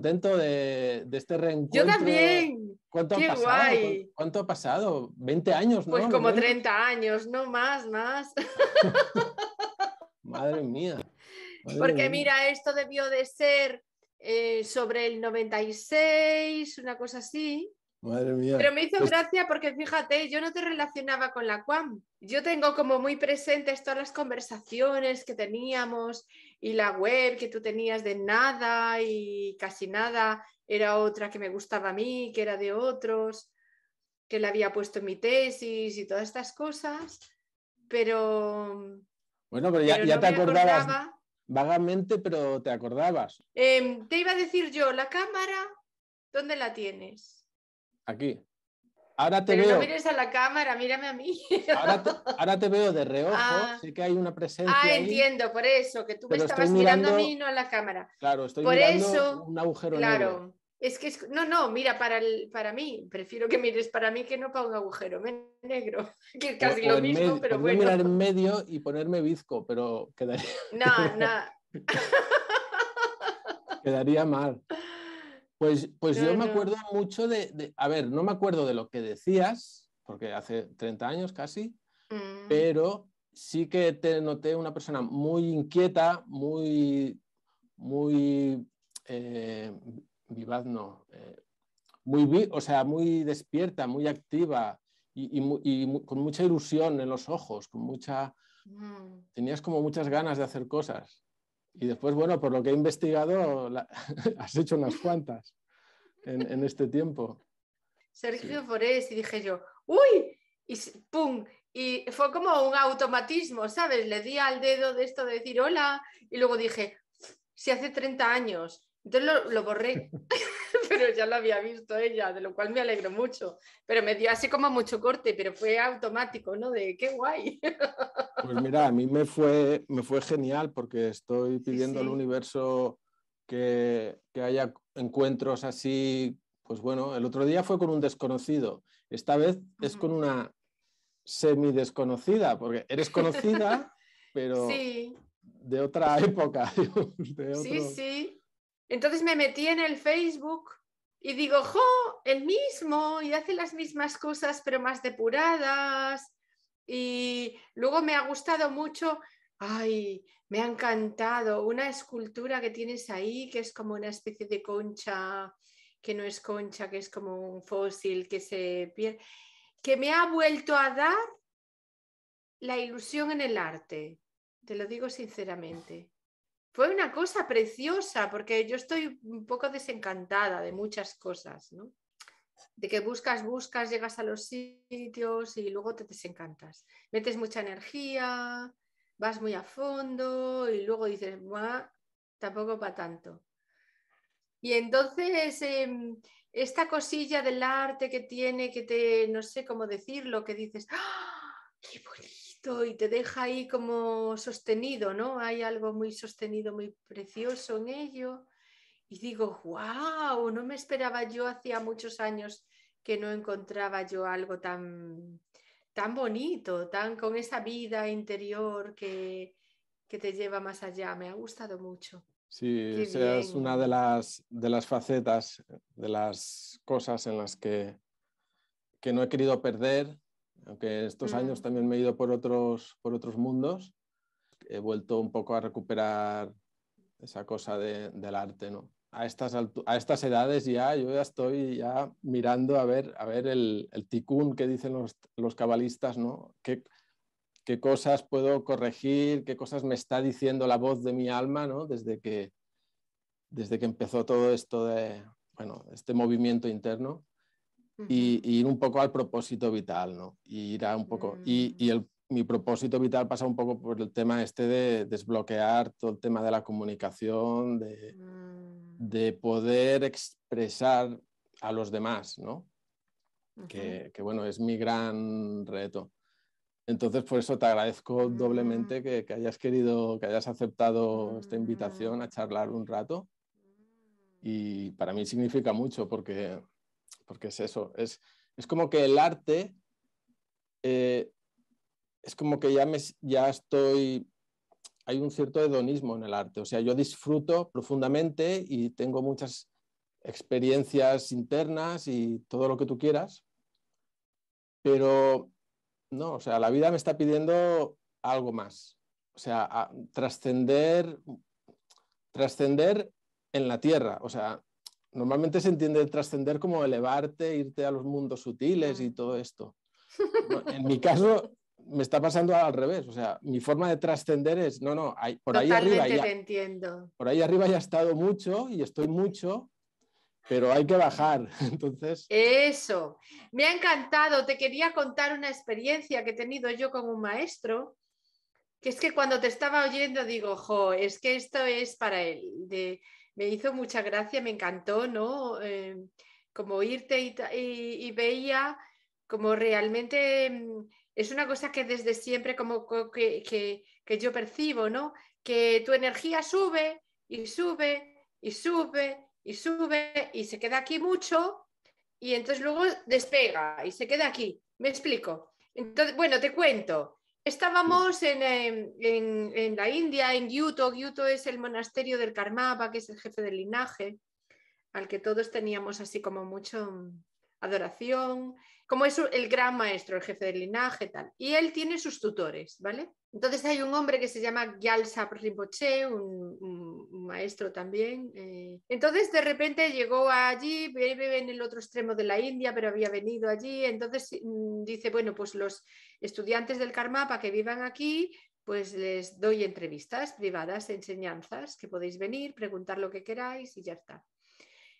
contento de, este reencuentro. Yo también. ¿Cuánto ha pasado? ¿Cuánto ha pasado? ¿20 años? Pues como 30 años, no más, más. Madre mía. Porque mira, esto debió de ser eh, sobre el 96, una cosa así. Madre mía. Pero me hizo pues gracia porque fíjate, yo no te relacionaba con la CUAM. Yo tengo como muy presentes todas las conversaciones que teníamos y la web que tú tenías de nada y casi nada era otra que me gustaba a mí, que era de otros, que la había puesto en mi tesis y todas estas cosas, pero... Bueno, pero ya, ya te acordabas vagamente, pero te acordabas. Em, te iba a decir yo, la cámara, ¿dónde la tienes? Aquí. Ahora te veo. No mires a la cámara, mírame a mí. Ahora te, veo de reojo, sí ah. sé que hay una presencia. Ah, entiendo, por eso, que tú me estabas mirando, a mí y no a la cámara. Claro, estoy por mirando un agujero claro, Es que es, no, no, mira para, para mí, prefiero que mires para mí que no para un agujero negro, que es casi lo mismo, pero bueno. mirar en medio y ponerme bizco, pero quedaría. No, no. quedaría mal. Pues, pues, yo me acuerdo mucho de, a ver, no me acuerdo de lo que decías, porque hace 30 años casi, mm. pero sí que te noté una persona muy inquieta, muy, muy eh, vivaz, no, eh, muy, o sea, muy despierta, muy activa y, con mucha ilusión en los ojos, con mucha, mm. tenías como muchas ganas de hacer cosas. Y después, bueno, por lo que he investigado, has hecho unas cuantas en, este tiempo. Sergio Forés, y dije yo, ¡uy! Y ¡pum! Y fue como un automatismo, ¿sabes? Le di al dedo de esto de decir hola y luego dije, si hace 30 años. Entonces lo borré. pero ya lo había visto ella, de lo cual me alegro mucho. Pero me dio así como mucho corte, pero fue automático, ¿no? De qué guay. Pues mira, a mí me fue, me fue genial porque estoy pidiendo al universo que, haya encuentros así. Pues bueno, el otro día fue con un desconocido, esta vez es con una semi desconocida, porque eres conocida, pero de otra época. Sí, sí. Entonces me metí en el Facebook y digo, jo, el mismo, y hace las mismas cosas, pero más depuradas. Y luego me ha gustado mucho, ay, me ha encantado una escultura que tienes ahí, que es como una especie de concha, que no es concha, que es como un fósil que se pierde, que me ha vuelto a dar la ilusión en el arte, te lo digo sinceramente. Fue una cosa preciosa, porque yo estoy un poco desencantada de muchas cosas, ¿no? De que buscas, buscas, llegas a los sitios y luego te desencantas. Metes mucha energía, vas muy a fondo y luego dices, tampoco va tanto. Y entonces, em, esta cosilla del arte que tiene, que te, no sé cómo decirlo, que dices, ¡Ah! ¡qué bonito! y te deja ahí como sostenido, ¿no? Hay algo muy sostenido, muy precioso en ello. Y digo, wow, no me esperaba yo hacía muchos años que no encontraba yo algo tan, tan bonito, tan con esa vida interior que, que te lleva más allá. Me ha gustado mucho. Sí, es una de las, de las facetas, de las cosas en las que, que no he querido perder aunque estos mm. años también me he ido por otros, por otros mundos, he vuelto un poco a recuperar esa cosa del arte, ¿no? A estas, a estas edades ya yo ya estoy ya mirando a ver, a ver el, el ticún que dicen los, los cabalistas, ¿no? ¿Qué, ¿Qué, cosas puedo corregir? ¿Qué cosas me está diciendo la voz de mi alma, ¿no? Desde que, desde que empezó todo esto de, bueno, este movimiento interno y, ir un poco al propósito vital, ¿no? Y ir a un poco, y, mm. mi propósito vital pasa un poco por el tema este de desbloquear todo el tema de la comunicación, de, mm. poder expresar a los demás, ¿no? Que, bueno, es mi gran reto. Entonces, por eso te agradezco doblemente mm. que hayas querido, que hayas aceptado esta invitación a charlar un rato. Y para mí significa mucho porque porque es eso, es, como que el arte, eh, es como que ya, me, ya estoy, hay un cierto hedonismo en el arte, o sea, yo disfruto profundamente y tengo muchas experiencias internas y todo lo que tú quieras, pero no, o sea, la vida me está pidiendo algo más, o sea, trascender, trascender en la tierra, o sea, normalmente se entiende trascender como elevarte, irte a los mundos sutiles y todo esto. En mi caso, me está pasando al revés. O sea, mi forma de trascender es, no, no, hay, por ahí arriba. Ya, entiendo. Por ahí arriba ya he estado mucho y estoy mucho, pero hay que bajar. Entonces. Eso. Me ha encantado. Te quería contar una experiencia que he tenido yo con un maestro. Que es que cuando te estaba oyendo digo, jo, es que esto es para él. De, me hizo mucha gracia, me encantó, ¿no? Eh, como irte y, veía como realmente mm, es una cosa que desde siempre como que, que yo percibo, ¿no? Que tu energía sube y sube y sube y sube y se queda aquí mucho y entonces luego despega y se queda aquí. Me explico. Entonces, bueno, te cuento. Estábamos en, em, en, en, la India, en Gyuto. Gyuto es el monasterio del Karmapa, que es el jefe del linaje, al que todos teníamos así como mucho mm, adoración, como es el gran maestro, el jefe del linaje, tal. Y él tiene sus tutores, ¿vale? Entonces hay un hombre que se llama Gyalsa Rinpoche, un, un, maestro también. Eh. Entonces de repente llegó allí, vive en el otro extremo de la India, pero había venido allí. Entonces mm, dice, bueno, pues los estudiantes del Karmapa que vivan aquí, pues les doy entrevistas privadas, enseñanzas, que podéis venir, preguntar lo que queráis y ya está.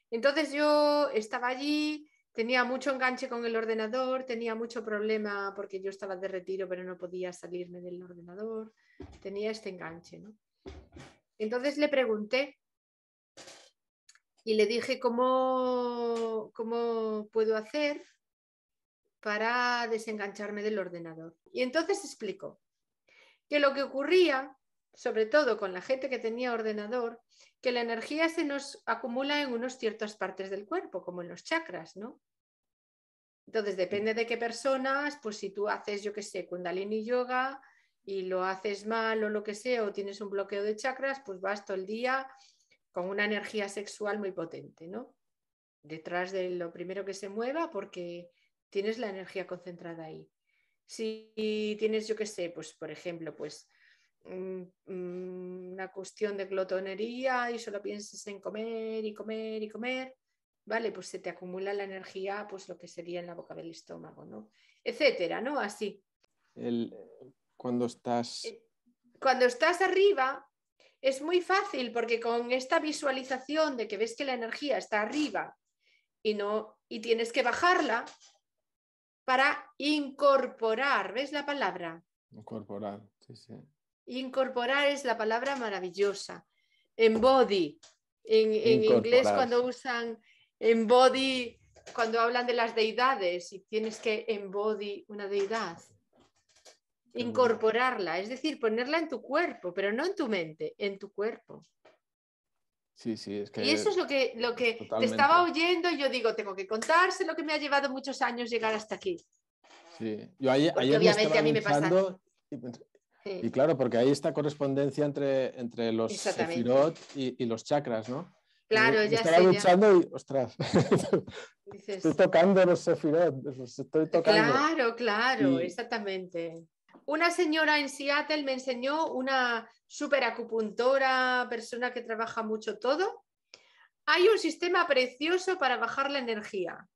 Entonces yo estaba allí, tenía mucho enganche con el ordenador, tenía mucho problema porque yo estaba de retiro pero no podía salirme del ordenador, tenía este enganche. Entonces le pregunté y le dije cómo, cómo puedo hacer para desengancharme del ordenador. Y entonces explicó que lo que ocurría, sobre todo con la gente que tenía ordenador, que la energía se nos acumula en unas ciertas partes del cuerpo, como en los chakras, ¿no? Entonces, depende de qué personas, pues si tú haces, yo qué sé, kundalini yoga y lo haces mal o lo que sea, o tienes un bloqueo de chakras, pues vas todo el día con una energía sexual muy potente, ¿no? Detrás de lo primero que se mueva, porque tienes la energía concentrada ahí. Si tienes, yo qué sé, pues por ejemplo, pues Mm, mm, una cuestión de glotonería y solo piensas en comer y comer y comer, vale, pues se te acumula la energía, pues lo que sería en la boca del estómago, ¿no? Etcétera, ¿no? Así. cuando estás... Eh, cuando estás arriba es muy fácil porque con esta visualización de que ves que la energía está arriba y no y tienes que bajarla para incorporar, ¿ves la palabra? Incorporar, sí, sí. Incorporar es la palabra maravillosa. Embody. En, en inglés cuando usan embody, cuando hablan de las deidades y tienes que embody una deidad. Mm. Incorporarla, es decir, ponerla en tu cuerpo, pero no en tu mente, en tu cuerpo. Sí, sí, es que y eso es lo que, lo que te estaba oyendo y yo digo, tengo que contarse lo que me ha llevado muchos años llegar hasta aquí. Sí, obviamente a mí me pasa. Y claro, porque hay esta correspondencia entre, entre los sefirot y, los chakras, ¿no? Claro, ya Estaba luchando y, ostras, estoy tocando los sefirot, estoy tocando. Claro, claro, exactamente. Una señora en Seattle me enseñó, una super acupuntora, persona que trabaja mucho todo. Hay un sistema precioso para bajar la energía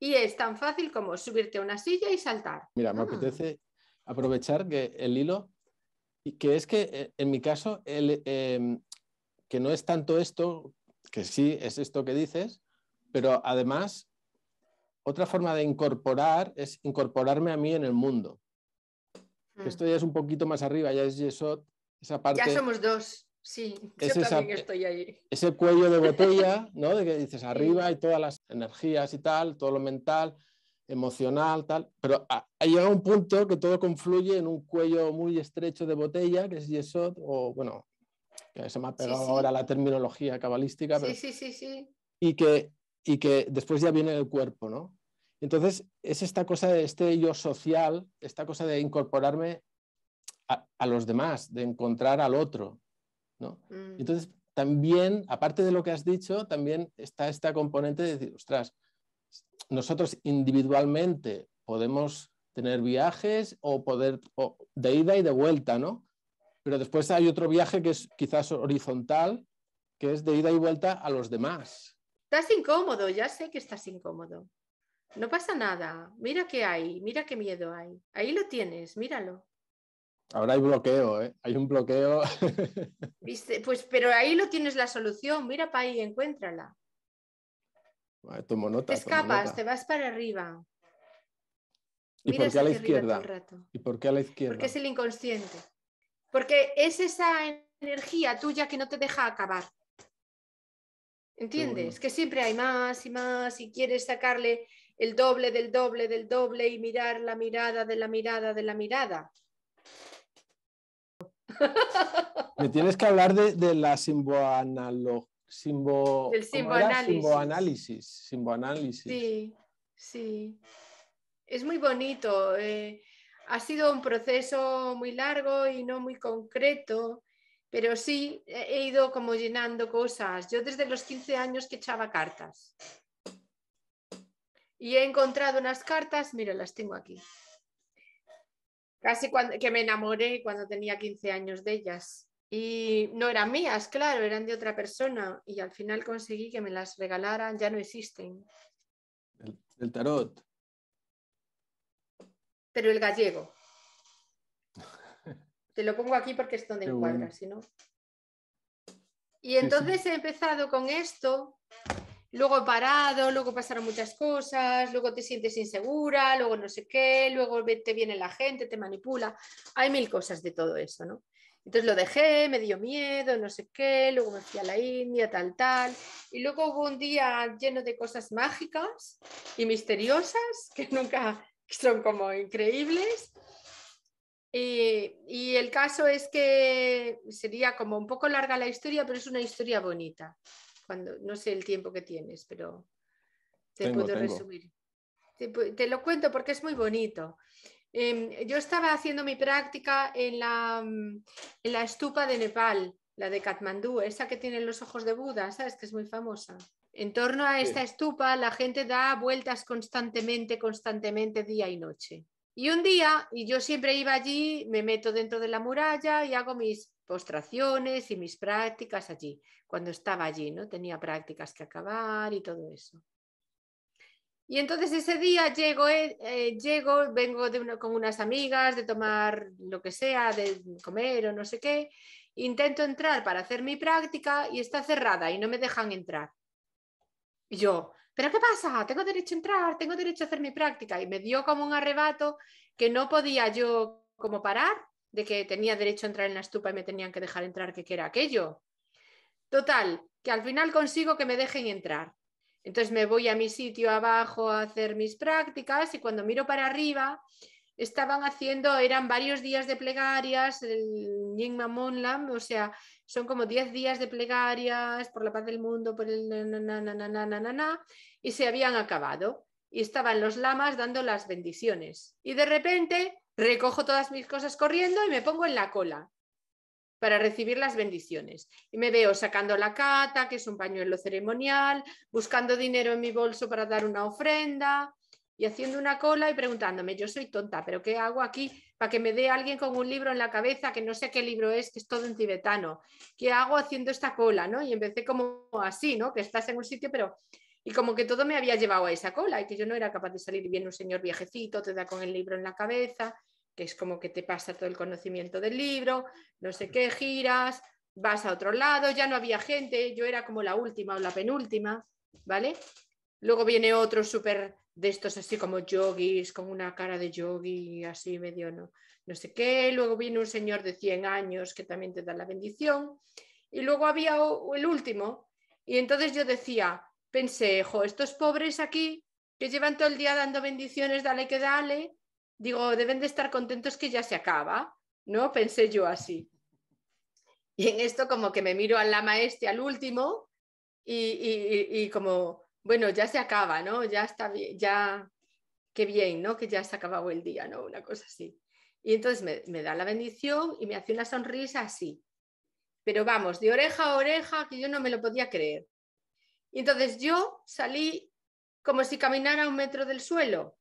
y es tan fácil como subirte a una silla y saltar. Mira, me ah. apetece aprovechar que el hilo que es que eh, en mi caso, em, que no es tanto esto, que sí es esto que dices, pero además, otra forma de incorporar es incorporarme a mí en el mundo. Mm. Esto ya es un poquito más arriba, ya es eso esa parte. Ya somos dos, sí, yo también estoy ahí. Ese cuello de botella, ¿no? De que dices arriba y todas las energías y tal, todo lo mental emocional, tal, pero ha, llegado un punto que todo confluye en un cuello muy estrecho de botella, que es Yesod, o bueno, que se me ha pegado ahora la terminología cabalística, pero, Y, que, y que después ya viene el cuerpo, ¿no? Entonces, es esta cosa de este yo social, esta cosa de incorporarme a, los demás, de encontrar al otro, ¿no? Mm. Entonces, también, aparte de lo que has dicho, también está esta componente de decir, ostras, nosotros individualmente podemos tener viajes o poder de ida y de vuelta, ¿no? Pero después hay otro viaje que es quizás horizontal, que es de ida y vuelta a los demás. Estás incómodo, ya sé que estás incómodo. No pasa nada. Mira qué hay, mira qué miedo hay. Ahí lo tienes, míralo. Ahora hay bloqueo, ¿eh? Hay un bloqueo. Pues, pero ahí lo tienes la solución. Mira para ahí, encuéntrala. Te escapas, te vas para arriba. ¿Y por qué a la izquierda? ¿Y por qué a la izquierda? Porque es el inconsciente. Porque es esa energía tuya que no te deja acabar. ¿Entiendes? Que siempre hay más y más y quieres sacarle el doble del doble del doble y mirar la mirada de la mirada de la mirada. Me tienes que hablar de, de la simboanalogía simboanálisis. Sí, sí. Es muy bonito. Eh, ha sido un proceso muy largo y no muy concreto, pero sí he ido como llenando cosas. Yo desde los 15 años que echaba cartas. Y he encontrado unas cartas, mira, las tengo aquí. Casi cuando, que me enamoré cuando tenía 15 años de ellas. Y no eran mías, claro, eran de otra persona. Y al final conseguí que me las regalaran, ya no existen. El, tarot. Pero el gallego. Te lo pongo aquí porque es donde encuadras, no. Y entonces he empezado con esto, luego he parado, luego pasaron muchas cosas, luego te sientes insegura, luego no sé qué, luego te viene la gente, te manipula. Hay mil cosas de todo eso, ¿no? Entonces lo dejé, me dio miedo, no sé qué, luego me fui a la India, tal, tal. Y luego hubo un día lleno de cosas mágicas y misteriosas que nunca son como increíbles. Y, el caso es que sería como un poco larga la historia, pero es una historia bonita. Cuando, no sé el tiempo que tienes, pero te puedo resumir. Te, te lo cuento porque es muy bonito. Em, yo estaba haciendo mi práctica en la, mm, en la estupa de Nepal, la de Katmandú, esa que tiene los ojos de Buda, ¿sabes? Que es muy famosa. En torno a esta estupa, la gente da vueltas constantemente, constantemente, día y noche. Y un día, y yo siempre iba allí, me meto dentro de la muralla y hago mis postraciones y mis prácticas allí, cuando estaba allí, ¿no? Tenía prácticas que acabar y todo eso. Y entonces ese día llego, eh, eh, llego vengo con unas amigas de tomar lo que sea, de comer o no sé qué. Intento entrar para hacer mi práctica y está cerrada y no me dejan entrar. yo, ¿pero qué pasa? Tengo derecho a entrar, tengo derecho a hacer mi práctica. Y me dio como un arrebato que no podía yo como parar, de que tenía derecho a entrar en la estupa y me tenían que dejar entrar, que era aquello. Total, que al final consigo que me dejen entrar. Entonces me voy a mi sitio abajo a hacer mis prácticas y cuando miro para arriba estaban haciendo, eran varios días de plegarias, el Nyingma Monlam, o sea, son como 10 días de plegarias por la paz del mundo, por el na, y se habían acabado. Y estaban los lamas dando las bendiciones. Y de repente recojo todas mis cosas corriendo y me pongo en la cola para recibir las bendiciones. Y me veo sacando la cata, que es un pañuelo ceremonial, buscando dinero en mi bolso para dar una ofrenda y haciendo una cola y preguntándome, yo soy tonta, pero ¿qué hago aquí para que me dé alguien con un libro en la cabeza que no sé qué libro es, que es todo en tibetano? ¿Qué hago haciendo esta cola? ¿no? Y empecé como así, ¿no? que estás en un sitio, pero... Y como que todo me había llevado a esa cola y que yo no era capaz de salir. bien un señor viejecito, te da con el libro en la cabeza que es como que te pasa todo el conocimiento del libro, no sé qué, giras, vas a otro lado, ya no había gente, yo era como la última o la penúltima, ¿vale? Luego viene otro súper de estos así como yogis, con una cara de yogi, así medio no, no sé qué. Luego viene un señor de 100 años que también te da la bendición. Y luego había el último. Y entonces yo decía, pensé, estos pobres aquí que llevan todo el día dando bendiciones, dale que dale, Digo, deben de estar contentos que ya se acaba, ¿no? Pensé yo así. Y en esto como que me miro al la este, al último, y, y, como, bueno, ya se acaba, ¿no? Ya está bien, ya, qué bien, ¿no? Que ya se ha el día, ¿no? Una cosa así. Y entonces me, da la bendición y me hace una sonrisa así. Pero vamos, de oreja a oreja, que yo no me lo podía creer. Y entonces yo salí como si caminara un metro del suelo.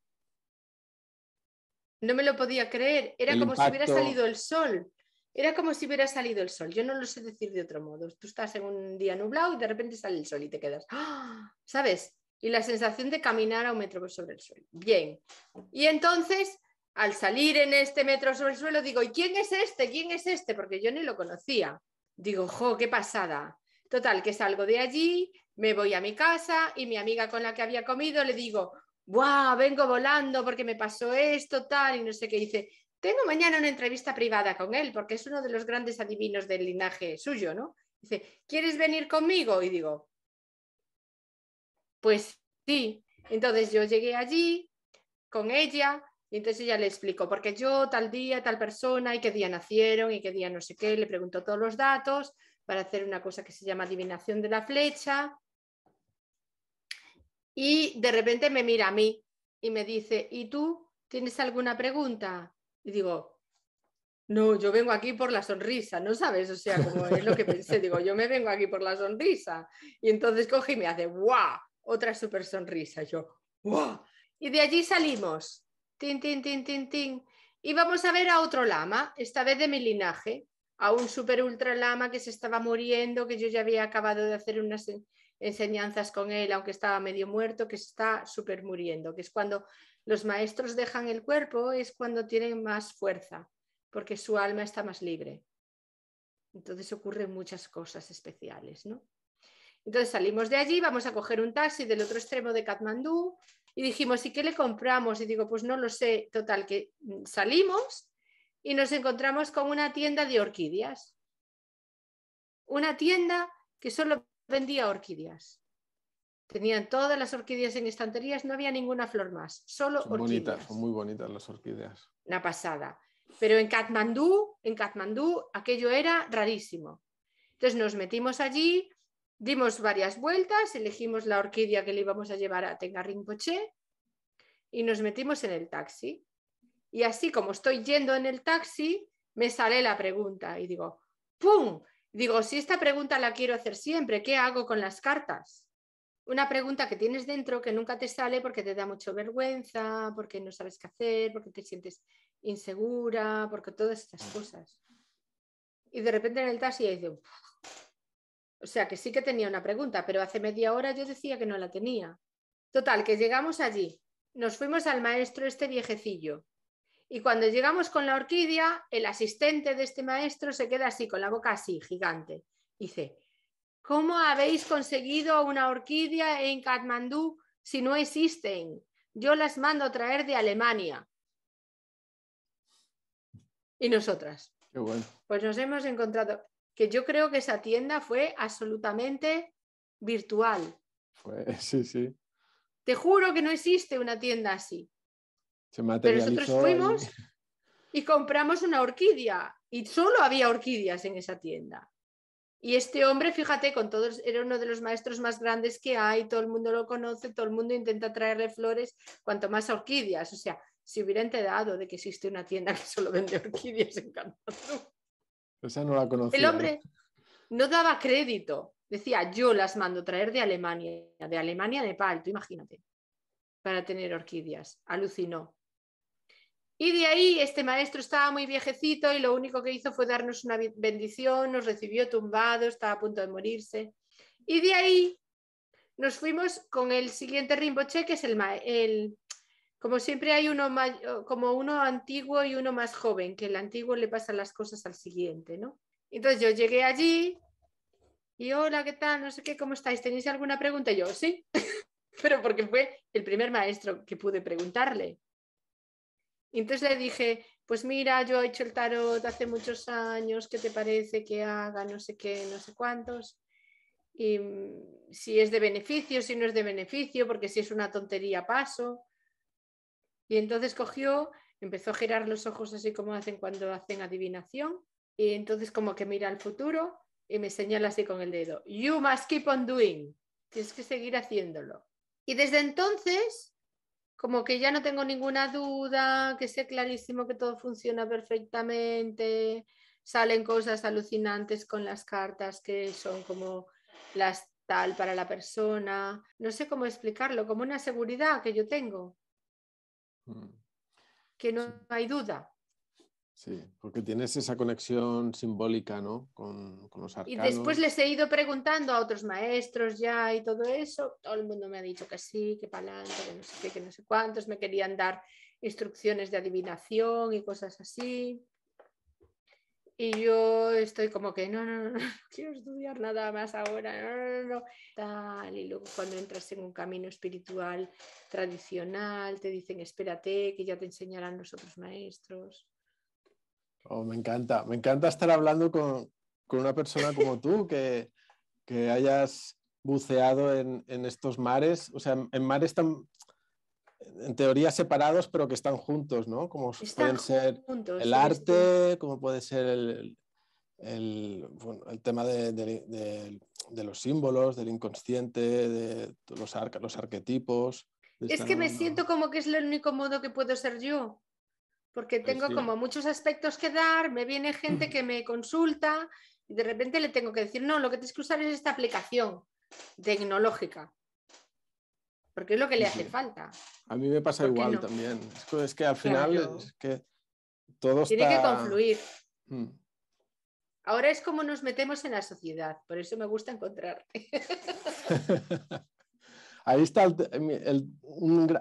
No me lo podía creer, era como si hubiera salido el sol. Era como si hubiera salido el sol. Yo no lo sé decir de otro modo. Tú estás en un día nublado y de repente sale el sol y te quedas, ¡ah! ¿sabes? Y la sensación de caminar a un metro sobre el suelo. Bien. Y entonces, al salir en este metro sobre el suelo, digo, ¿y quién es este? ¿Quién es este? Porque yo ni lo conocía. Digo, ¡jo, qué pasada! Total, que salgo de allí, me voy a mi casa y mi amiga con la que había comido le digo, ¡guau! Vengo volando porque me pasó esto, tal, y no sé qué. Dice, tengo mañana una entrevista privada con él porque es uno de los grandes adivinos del linaje suyo, ¿no? Dice, ¿quieres venir conmigo? Y digo, pues sí. Entonces yo llegué allí con ella y entonces ella le explicó, porque yo tal día, tal persona y qué día nacieron y qué día no sé qué, le preguntó todos los datos para hacer una cosa que se llama adivinación de la flecha y de repente me mira a mí y me dice, ¿y tú tienes alguna pregunta? Y digo, no, yo vengo aquí por la sonrisa, ¿no sabes? O sea, como es lo que pensé, digo, yo me vengo aquí por la sonrisa. Y entonces coge y me hace, ¡guau! Otra super sonrisa. Yo, ¡guau! Y de allí salimos, tin, tin, tin, tin, tin. Y vamos a ver a otro lama, esta vez de mi linaje, a un super ultra lama que se estaba muriendo, que yo ya había acabado de hacer unas enseñanzas con él, aunque estaba medio muerto, que está súper muriendo, que es cuando los maestros dejan el cuerpo, es cuando tienen más fuerza, porque su alma está más libre. Entonces ocurren muchas cosas especiales, ¿no? Entonces salimos de allí, vamos a coger un taxi del otro extremo de Katmandú y dijimos, ¿y qué le compramos? Y digo, pues no lo sé, total, que mm, salimos y nos encontramos con una tienda de orquídeas. Una tienda que solo vendía orquídeas. Tenían todas las orquídeas en estanterías, no había ninguna flor más, solo orquídeas. Bonitas, son muy bonitas las orquídeas. Una pasada. Pero en Katmandú, en Katmandú, aquello era rarísimo. Entonces nos metimos allí, dimos varias vueltas, elegimos la orquídea que le íbamos a llevar a Tenga Rinpoche y nos metimos en el taxi. Y así como estoy yendo en el taxi, me sale la pregunta y digo, ¡pum! Digo, si esta pregunta la quiero hacer siempre, ¿qué hago con las cartas? Una pregunta que tienes dentro que nunca te sale porque te da mucho vergüenza, porque no sabes qué hacer, porque te sientes insegura, porque todas estas cosas. Y de repente en el taxi dice, o sea que sí que tenía una pregunta, pero hace media hora yo decía que no la tenía. Total, que llegamos allí, nos fuimos al maestro este viejecillo, y cuando llegamos con la orquídea, el asistente de este maestro se queda así, con la boca así, gigante. Dice, ¿cómo habéis conseguido una orquídea en Katmandú si no existen? Yo las mando a traer de Alemania. Y nosotras. bueno. Pues nos hemos encontrado, que yo creo que esa tienda fue absolutamente virtual. sí, sí. Te juro que no existe una tienda así. Se Pero nosotros fuimos y... compramos una orquídea y solo había orquídeas en esa tienda. Y este hombre, fíjate, con todos, era uno de los maestros más grandes que hay, todo el mundo lo conoce, todo el mundo intenta traerle flores, cuanto más orquídeas. O sea, si hubiera enterado de que existe una tienda que solo vende orquídeas en O Esa no la conocía. El hombre no daba crédito. Decía, yo las mando traer de Alemania, de Alemania de Nepal, imagínate, para tener orquídeas. Alucinó. Y de ahí este maestro estaba muy viejecito y lo único que hizo fue darnos una bendición, nos recibió tumbado, estaba a punto de morirse. Y de ahí nos fuimos con el siguiente rimboche que es el, como siempre hay uno como uno antiguo y uno más joven, que el antiguo le pasa las cosas al siguiente, ¿no? Entonces yo llegué allí y hola, ¿qué tal? No sé qué, ¿cómo estáis? ¿Tenéis alguna pregunta? yo, sí, pero porque fue el primer maestro que pude preguntarle. Y entonces le dije, pues mira, yo he hecho el tarot hace muchos años, ¿qué te parece que haga? No sé qué, no sé cuántos. Y mm, si es de beneficio, si no es de beneficio, porque si es una tontería paso. Y entonces cogió, empezó a girar los ojos así como hacen cuando hacen adivinación. Y entonces como que mira al futuro y me señala así con el dedo. You must keep on doing. Tienes que seguir haciéndolo. Y desde entonces como que ya no tengo ninguna duda, que sé clarísimo que todo funciona perfectamente, salen cosas alucinantes con las cartas que son como las tal para la persona, no sé cómo explicarlo, como una seguridad que yo tengo, mm. que no hay duda. Sí, porque tienes esa conexión simbólica, Con, los arcanos. Y después les he ido preguntando a otros maestros ya y todo eso. Todo el mundo me ha dicho que sí, que adelante, que no sé qué, que no sé cuántos. Me querían dar instrucciones de adivinación y cosas así. Y yo estoy como que no, no, no, no, no quiero estudiar nada más ahora, no, no, no, Tal, y luego cuando entras en un camino espiritual tradicional, te dicen espérate, que ya te enseñarán los otros maestros. Oh, me encanta, me encanta estar hablando con, una persona como tú, que, hayas buceado en, estos mares, o sea, en mares tan, en teoría separados, pero que están juntos, ¿no? Como pueden ser el arte, como puede ser el, tema de, los símbolos, del inconsciente, de los, los arquetipos. Es que me siento como que es el único modo que puedo ser yo porque pues tengo como muchos aspectos que dar, me viene gente que me consulta y de repente le tengo que decir, no, lo que tienes que usar es esta aplicación tecnológica, porque es lo que le hace falta. A mí me pasa igual también, es que, al final es que todo Tiene que confluir. Mm. Ahora es como nos metemos en la sociedad, por eso me gusta encontrarte. ahí está el,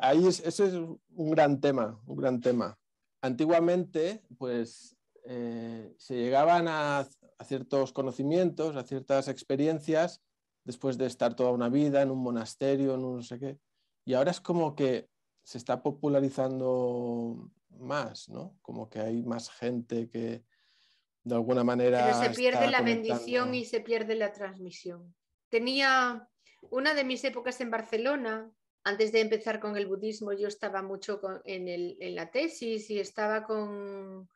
ahí ese es un gran tema, un gran tema antiguamente, pues eh, se llegaban a, ciertos conocimientos, a ciertas experiencias, después de estar toda una vida en un monasterio, en un no sé qué. Y ahora es como que se está popularizando más, ¿no? Como que hay más gente que de alguna manera... se pierde la bendición y se pierde la transmisión. Tenía una de mis épocas en Barcelona, antes de empezar con el budismo, yo estaba mucho en, la tesis y estaba con,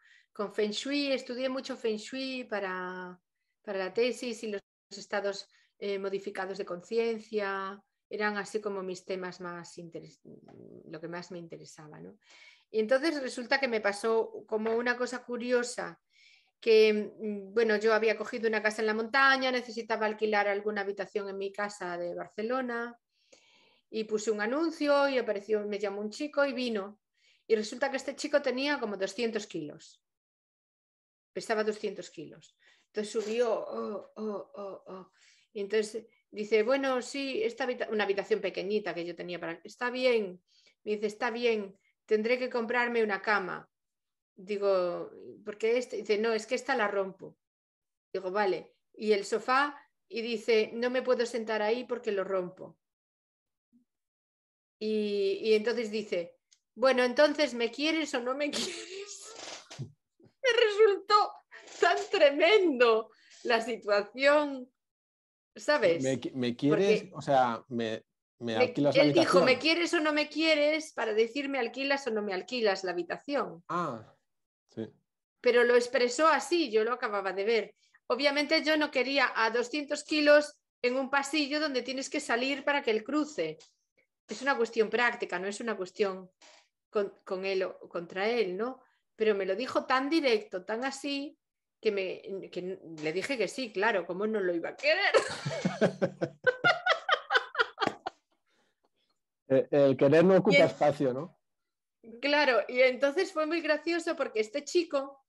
Feng Shui, estudié mucho Feng Shui para, la tesis y los estados eh, modificados de conciencia, eran así como mis temas más, lo que más me interesaba. Y entonces resulta que me pasó como una cosa curiosa, que mm, bueno, yo había cogido una casa en la montaña, necesitaba alquilar alguna habitación en mi casa de Barcelona y puse un anuncio y apareció, me llamó un chico y vino. Y resulta que este chico tenía como 200 kilos. Pesaba 200 kilos. Entonces subió, oh, oh, oh, Y entonces dice, bueno, sí, esta una habitación pequeñita que yo tenía para... Está bien. Me dice, está bien, tendré que comprarme una cama. Digo, porque este? Dice, no, es que esta la rompo. Digo, vale. Y el sofá, y dice, no me puedo sentar ahí porque lo rompo. Y, entonces dice, bueno, entonces, ¿me quieres o no me quieres? me resultó tan tremendo la situación, ¿sabes? ¿Me, quieres? o sea, me, me habitación? él dijo, ¿me quieres o no me quieres? Para decirme alquilas o no me alquilas la habitación. Ah, sí. Pero lo expresó así, yo lo acababa de ver. Obviamente yo no quería a 200 kilos en un pasillo donde tienes que salir para que él cruce es una cuestión práctica, no es una cuestión con, él o contra él, ¿no? Pero me lo dijo tan directo, tan así, que, me, le dije que sí, claro, ¿cómo no lo iba a querer? el, querer no ocupa espacio, ¿no? Claro, y entonces fue muy gracioso porque este chico,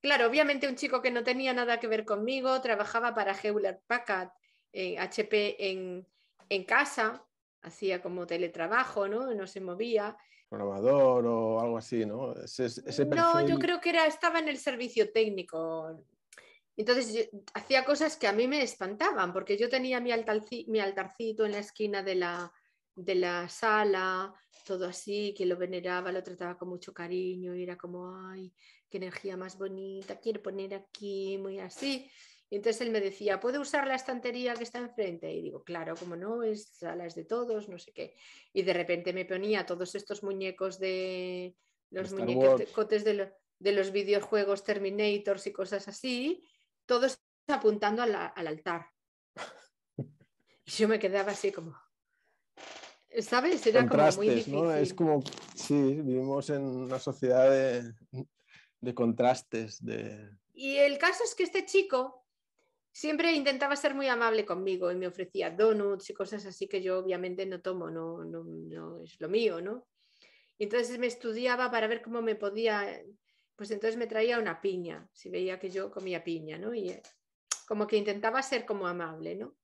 claro, obviamente un chico que no tenía nada que ver conmigo, trabajaba para Hewlett Packard, HP eh, en, en casa, hacía como teletrabajo, ¿no? No se movía. Programador o algo así, ¿no? No, yo creo que era, estaba en el servicio técnico. Entonces hacía cosas que a mí me espantaban, porque yo tenía mi, altarcito en la esquina de la, de la sala, todo así, que lo veneraba, lo trataba con mucho cariño, y era como, ay, qué energía más bonita, quiero poner aquí, muy así. Y entonces él me decía, puede usar la estantería que está enfrente? Y digo, claro, como no, es, sala es de todos, no sé qué. Y de repente me ponía todos estos muñecos de los muñecos de, los videojuegos Terminators y cosas así, todos apuntando al altar. Y yo me quedaba así como, ¿Sabes? Era como muy difícil. Es como, sí, vivimos en una sociedad de, de, contrastes. De... Y el caso es que este chico siempre intentaba ser muy amable conmigo y me ofrecía donuts y cosas así que yo obviamente no tomo, no, no, es lo mío, ¿no? entonces me estudiaba para ver cómo me podía, pues entonces me traía una piña, si veía que yo comía piña, ¿no? Y eh, como que intentaba ser como amable, ¿no?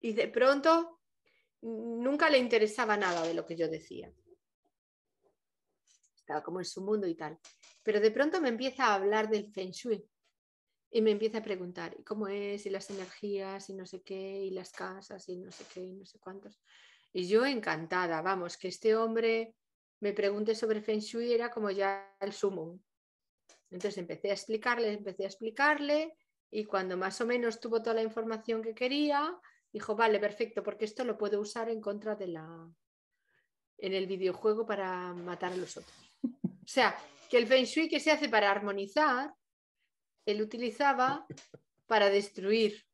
Y de pronto mm, nunca le interesaba nada de lo que yo decía. Estaba como en su mundo y tal. Pero de pronto me empieza a hablar del feng shui y me empieza a preguntar, cómo es? ¿Y las energías? ¿Y no sé qué? ¿Y las casas? ¿Y no sé qué? ¿Y no sé cuántos? Y yo encantada, vamos, que este hombre me pregunte sobre Feng Shui era como ya el sumo. Entonces empecé a explicarle, empecé a explicarle y cuando más o menos tuvo toda la información que quería, dijo, vale, perfecto, porque esto lo puedo usar en contra de la... en el videojuego para matar a los otros. O sea, que el Feng Shui que se hace para armonizar, él utilizaba para destruir.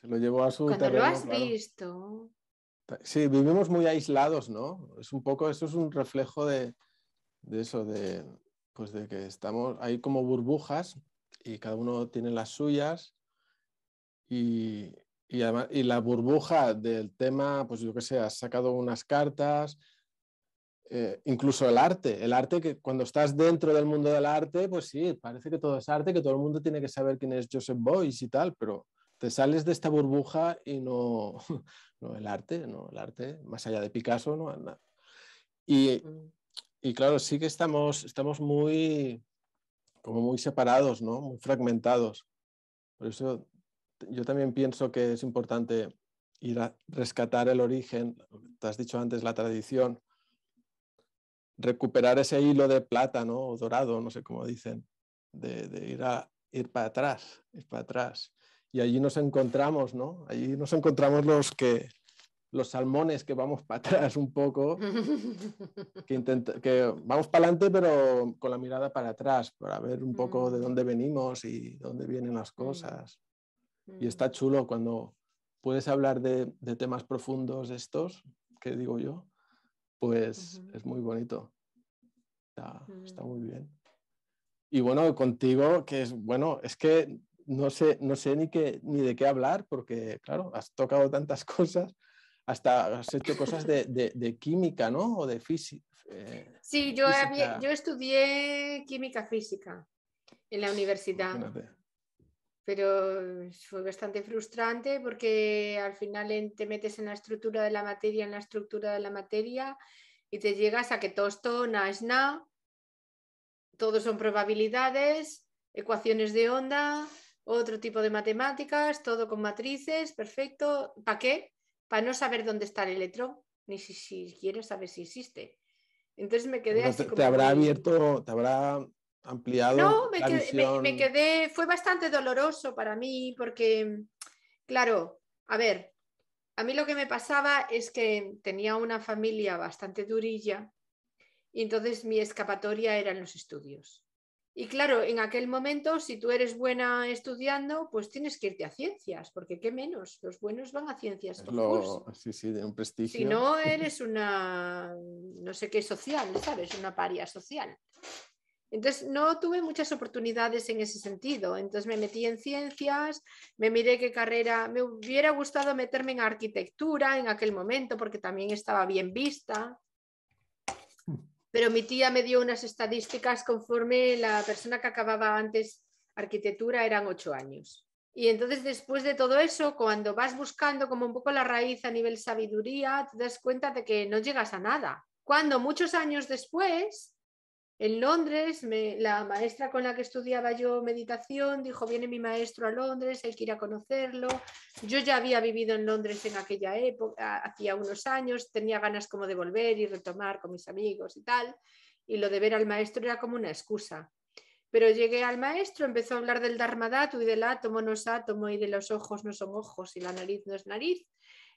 Se lo llevó a su Cuando lo has visto. Sí, vivimos muy aislados, ¿no? Es un poco, eso es un reflejo de, eso, de, pues de que estamos, hay como burbujas y cada uno tiene las suyas y, y, y la burbuja del tema, pues yo qué sé, has sacado unas cartas, eh, incluso el arte, el arte que cuando estás dentro del mundo del arte, pues sí, parece que todo es arte, que todo el mundo tiene que saber quién es Joseph Boyce y tal, pero te sales de esta burbuja y no, no el arte, no, el arte, más allá de Picasso, no Y, mm. y claro, sí que estamos, estamos muy, como muy separados, ¿no? Muy fragmentados. Por eso yo también pienso que es importante ir a rescatar el origen, te has dicho antes la tradición, recuperar ese hilo de plata, ¿no? O dorado, no sé cómo dicen, de, ir, a, ir para atrás, ir para atrás. Y allí nos encontramos, ¿no? Allí nos encontramos los que, los salmones que vamos para atrás un poco, que, que vamos para adelante pero con la mirada para atrás, para ver un poco de mm. dónde venimos y dónde vienen las mm. cosas. Y mm. está chulo cuando puedes hablar de, de temas profundos estos, que digo yo, pues es muy bonito. Está, mm. muy bien. Y bueno, contigo, que es bueno, es que no sé, no sé ni, qué, ni de qué hablar, porque claro, has tocado tantas cosas, hasta has hecho cosas de, química, ¿no? O de física. Eh, sí, yo, yo estudié química física en la universidad pero fue bastante frustrante porque al final te metes en la estructura de la materia, en la estructura de la materia y te llegas a que todo esto na es nada, todo son probabilidades, ecuaciones de onda, otro tipo de matemáticas, todo con matrices, perfecto. ¿Para qué? Para no saber dónde está el electrón, ni si, saber si existe. Entonces me quedé así Te habrá abierto, te habrá ampliado. No, me, quedé, fue bastante doloroso para mí porque, claro, a ver, a mí lo que me pasaba es que tenía una familia bastante durilla y entonces mi escapatoria eran los estudios. Y claro, en aquel momento, si tú eres buena estudiando, pues tienes que irte a ciencias, porque qué menos, los buenos van a ciencias. Sí, sí, de un prestigio. Si no, eres una, no sé qué social, ¿sabes? Una paria social. Entonces, no tuve muchas oportunidades en ese sentido. Entonces, me metí en ciencias, me miré qué carrera, me hubiera gustado meterme en arquitectura en aquel momento porque también estaba bien vista. Pero mi tía me dio unas estadísticas conforme la persona que acababa antes arquitectura eran ocho años. Y entonces después de todo eso, cuando vas buscando como un poco la raíz a nivel sabiduría, te das cuenta de que no llegas a nada. Cuando muchos años después en Londres, la maestra con la que estudiaba yo meditación dijo, viene mi maestro a Londres, hay que ir a conocerlo. Yo ya había vivido en Londres en aquella época, hacía unos años, tenía ganas como de volver y retomar con mis amigos y tal, y lo de ver al maestro era como una excusa. Pero llegué al maestro, empezó a hablar del Dharmadatu y del átomo no es átomo y de los ojos no son ojos y la nariz no es nariz,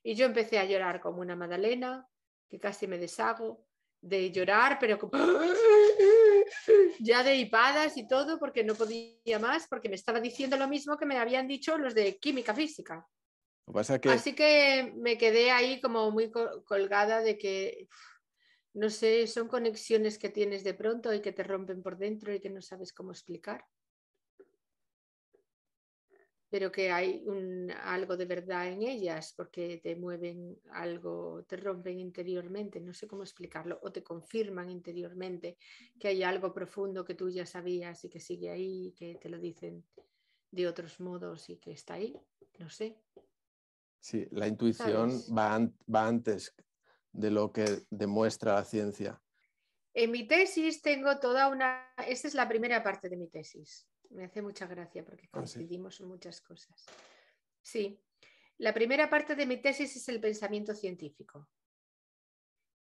y yo empecé a llorar como una Madalena, que casi me deshago de llorar, pero ya de hipadas y todo, porque no podía más, porque me estaba diciendo lo mismo que me habían dicho los de química física. Así que me quedé ahí como muy colgada de que, no sé, son conexiones que tienes de pronto y que te rompen por dentro y que no sabes cómo explicar pero que hay un, algo de verdad en ellas, porque te mueven algo, te rompen interiormente, no sé cómo explicarlo, o te confirman interiormente que hay algo profundo que tú ya sabías y que sigue ahí, que te lo dicen de otros modos y que está ahí, no sé. Sí, la intuición va, va antes de lo que demuestra la ciencia. En mi tesis tengo toda una, esta es la primera parte de mi tesis, me hace mucha gracia porque ah, coincidimos en muchas cosas. Sí, la primera parte de mi tesis es el pensamiento científico.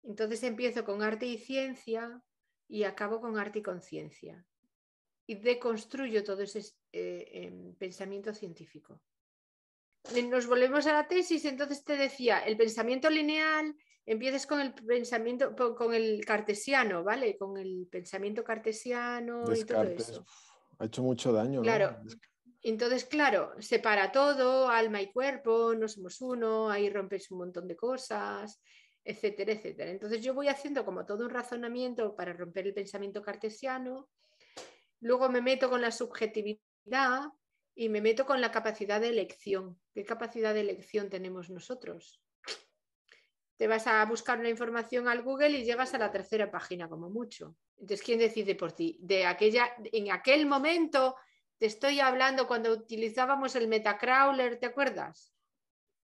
Entonces empiezo con arte y ciencia y acabo con arte y conciencia. Y deconstruyo todo ese eh, em, pensamiento científico. Eh, nos volvemos a la tesis, entonces te decía, el pensamiento lineal, empiezas con el pensamiento, con el cartesiano, ¿vale? Con el pensamiento cartesiano y todo eso ha hecho mucho daño. Claro. Entonces, claro, separa todo, alma y cuerpo, no somos uno, ahí rompes un montón de cosas, etcétera, etcétera. Entonces yo voy haciendo como todo un razonamiento para romper el pensamiento cartesiano, luego me meto con la subjetividad y me meto con la capacidad de elección. ¿Qué capacidad de elección tenemos nosotros? te vas a buscar una información al Google y llegas a la tercera página como mucho. Entonces, ¿quién decide por ti? De aquella, en aquel momento te estoy hablando cuando utilizábamos el Metacrawler, ¿te acuerdas?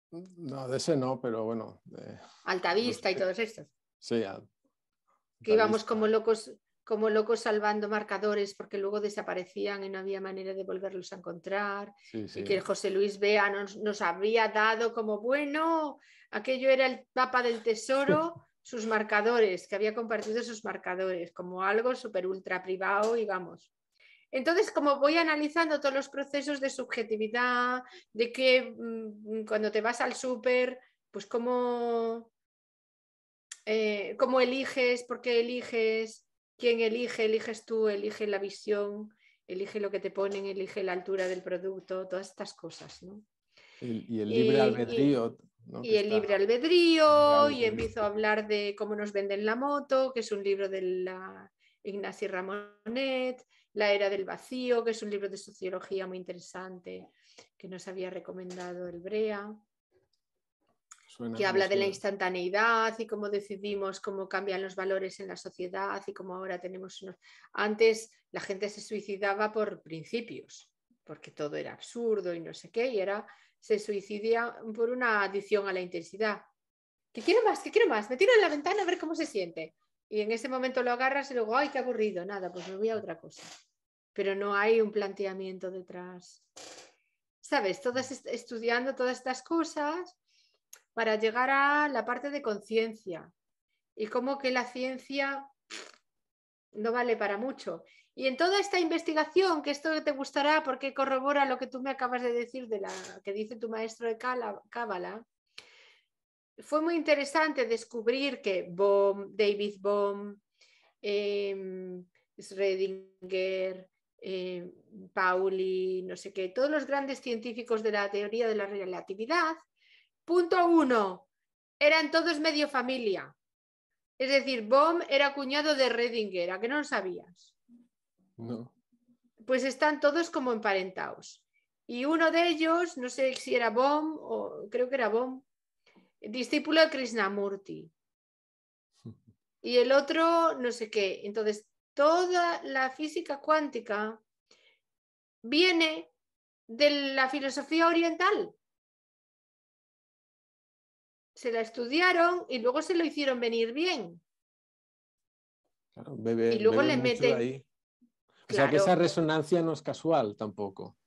No, de ese no, pero bueno. De... Altavista y todos estos. Sí, que íbamos como locos como locos salvando marcadores porque luego desaparecían y no había manera de volverlos a encontrar. Y que José Luis Vea nos, nos, había dado como, bueno, aquello era el papa del tesoro, sus marcadores, que había compartido sus marcadores, como algo súper ultra privado, digamos. Entonces, como voy analizando todos los procesos de subjetividad, de que mm, cuando te vas al súper, pues cómo, eh, cómo eliges, por qué eliges, quién elige, eliges tú, elige la visión, elige lo que te ponen, elige la altura del producto, todas estas cosas, ¿no? Y, el libre albedrío. Y, el libre albedrío, y empiezo a hablar de cómo nos venden la moto, que es un libro de la Ignacio Ramonet, La era del vacío, que es un libro de sociología muy interesante que nos había recomendado el Brea que habla de la instantaneidad y cómo decidimos, cómo cambian los valores en la sociedad y cómo ahora tenemos... Antes la gente se suicidaba por principios, porque todo era absurdo y no sé qué, y era se suicidia por una adicción a la intensidad. ¿qué quiero más, ¿qué quiero más, me tiro en la ventana a ver cómo se siente. Y en ese momento lo agarras y luego, ay, qué aburrido, nada, pues me voy a otra cosa. Pero no hay un planteamiento detrás. ¿Sabes? Todas estudiando todas estas cosas, para llegar a la parte de conciencia y cómo que la ciencia no vale para mucho. Y en toda esta investigación, que esto te gustará porque corrobora lo que tú me acabas de decir de la que dice tu maestro de Cábala, fue muy interesante descubrir que David Bohm, eh, em, Schrödinger, em, Pauli, no sé qué, todos los grandes científicos de la teoría de la relatividad Punto uno, eran todos medio familia. Es decir, Bohm era cuñado de Redinger, ¿a que no lo sabías? No. Pues están todos como emparentados. Y uno de ellos, no sé si era Bohm, o creo que era Bohm, discípulo de Krishnamurti. Y el otro, no sé qué. Entonces, toda la física cuántica viene de la filosofía oriental se la estudiaron y luego se lo hicieron venir bien. y luego le meten. O sea que esa resonancia no es casual tampoco.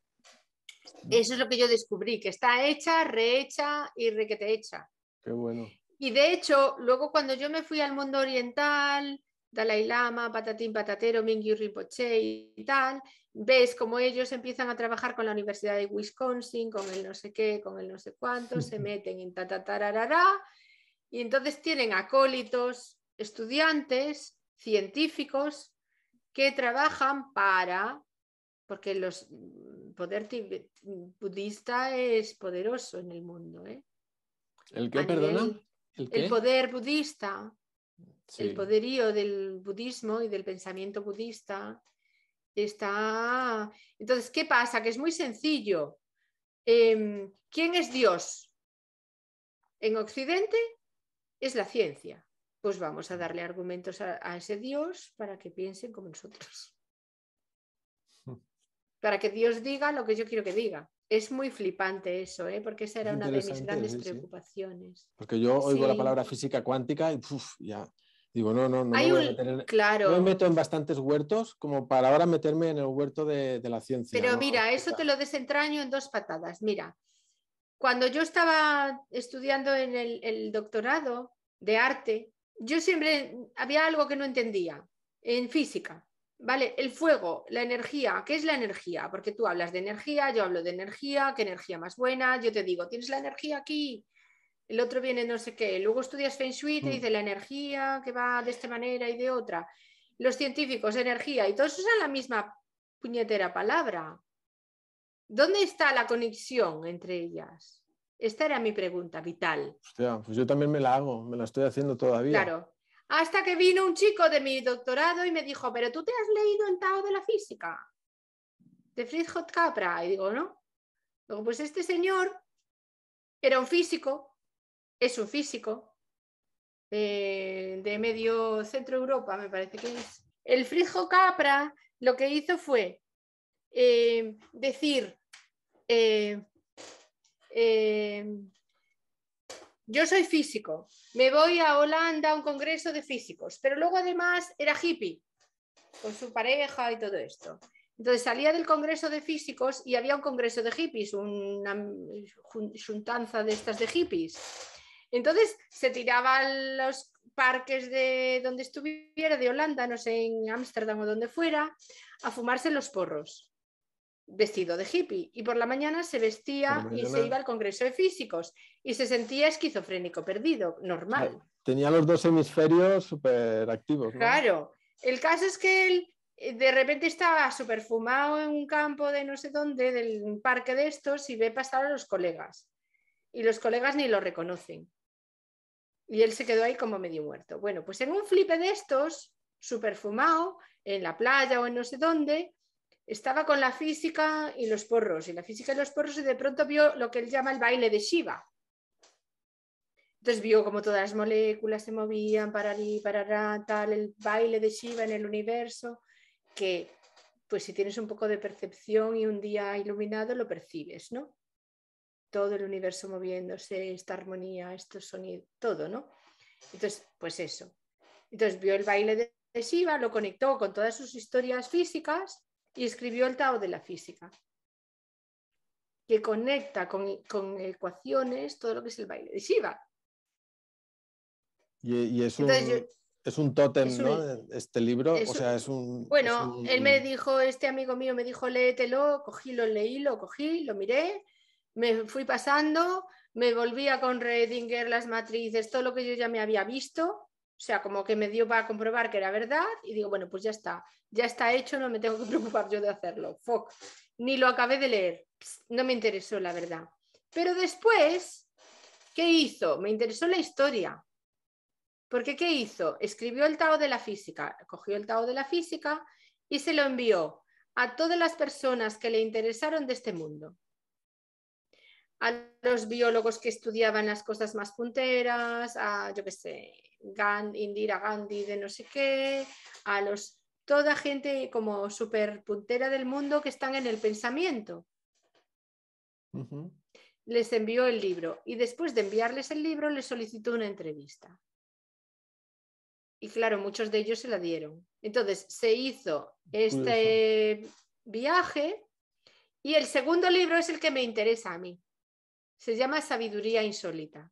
Eso es lo que yo descubrí, que está hecha, rehecha y requete hecha. Qué bueno. Y de hecho, luego cuando yo me fui al mundo oriental, Dalai Lama, Patatín Patatero, Mingyu Rinpoche y tal, ves cómo ellos empiezan a trabajar con la Universidad de Wisconsin, con el no sé qué, con el no sé cuánto, se meten en tatatararará, y entonces tienen acólitos, estudiantes, científicos que trabajan para, porque el mm, poder budista es poderoso en el mundo. ¿eh? ¿El qué, perdona? ¿El, poder budista, el poderío del budismo y del pensamiento budista Está. Entonces, ¿qué pasa? Que es muy sencillo. Em, ¿Quién es Dios? En Occidente es la ciencia. Pues vamos a darle argumentos a, ese Dios para que piensen como nosotros. Para que Dios diga lo que yo quiero que diga. Es muy flipante eso, ¿eh? porque esa era una de mis grandes preocupaciones. Porque yo oigo la palabra física cuántica y ya Digo, no, no, no. me claro. me meto en bastantes huertos como para ahora meterme en el huerto de, la ciencia. Pero mira, eso te lo desentraño en dos patadas. Mira, cuando yo estaba estudiando en el, el doctorado de arte, yo siempre había algo que no entendía en física. ¿Vale? El fuego, la energía, ¿qué es la energía? Porque tú hablas de energía, yo hablo de energía, qué energía más buena, yo te digo, tienes la energía aquí, el otro viene no sé qué, luego estudias Feng Shui y mm. dice la energía que va de esta manera y de otra, los científicos, energía, y todos usan la misma puñetera palabra. ¿Dónde está la conexión entre ellas? Esta era mi pregunta vital. Hostia, pues yo también me la hago, me la estoy haciendo todavía. Claro. Hasta que vino un chico de mi doctorado y me dijo, pero tú te has leído en Tao de la Física, de Fritz Capra. Y digo, no. pues este señor era un físico es un físico eh, de medio centro Europa, me parece que es. El Frijo Capra lo que hizo fue eh, decir, eh, yo soy físico, me voy a Holanda a un congreso de físicos, pero luego además era hippie con su pareja y todo esto. Entonces salía del Congreso de Físicos y había un Congreso de Hippies, una juntanza de estas de hippies. Entonces se tiraba a los parques de donde estuviera, de Holanda, no sé, en Ámsterdam o donde fuera, a fumarse los porros, vestido de hippie. Y por la mañana se vestía y se iba al Congreso de Físicos y se sentía esquizofrénico, perdido, normal. Tenía los dos hemisferios súper activos. Claro, el caso es que él eh, de repente estaba súper fumado en un campo de no sé dónde, del parque de estos, y ve pasar a los colegas. Y los colegas ni lo reconocen. Y él se quedó ahí como medio muerto. Bueno, pues en un flipe de estos, super fumado, en la playa o en no sé dónde, estaba con la física y los porros, y la física y los porros, y de pronto vio lo que él llama el baile de Shiva. Entonces vio como todas las moléculas se movían para allí, para allá, tal, el baile de Shiva en el universo, que pues si tienes un poco de percepción y un día iluminado lo percibes, ¿no? todo el universo moviéndose, esta armonía, estos sonidos, todo, ¿no? Entonces, pues eso. Entonces vio el baile de Shiva, lo conectó con todas sus historias físicas y escribió el Tao de la Física, que conecta con, ecuaciones todo lo que es el baile de Shiva. Y, es, un, tótem, ¿no? Este libro, o sea, es un... Bueno, él me dijo, este amigo mío me dijo, léetelo, cogí, lo leí, lo cogí, lo miré me fui pasando, me volvía con Redinger las matrices, todo lo que yo ya me había visto, o sea, como que me dio para comprobar que era verdad y digo, bueno, pues ya está, ya está hecho, no me tengo que preocupar yo de hacerlo, fuck, ni lo acabé de leer, no me interesó la verdad. Pero después, ¿qué hizo? Me interesó la historia. Porque ¿qué hizo? Escribió el Tao de la Física, cogió el Tao de la Física y se lo envió a todas las personas que le interesaron de este mundo a los biólogos que estudiaban las cosas más punteras, a, yo qué sé, Indira Gandhi de no sé qué, a los, toda gente como super puntera del mundo que están en el pensamiento. Les envió el libro y después de enviarles el libro les solicitó una entrevista. Y claro, muchos de ellos se la dieron. Entonces se hizo este viaje y el segundo libro es el que me interesa a mí. Se llama sabiduría insólita.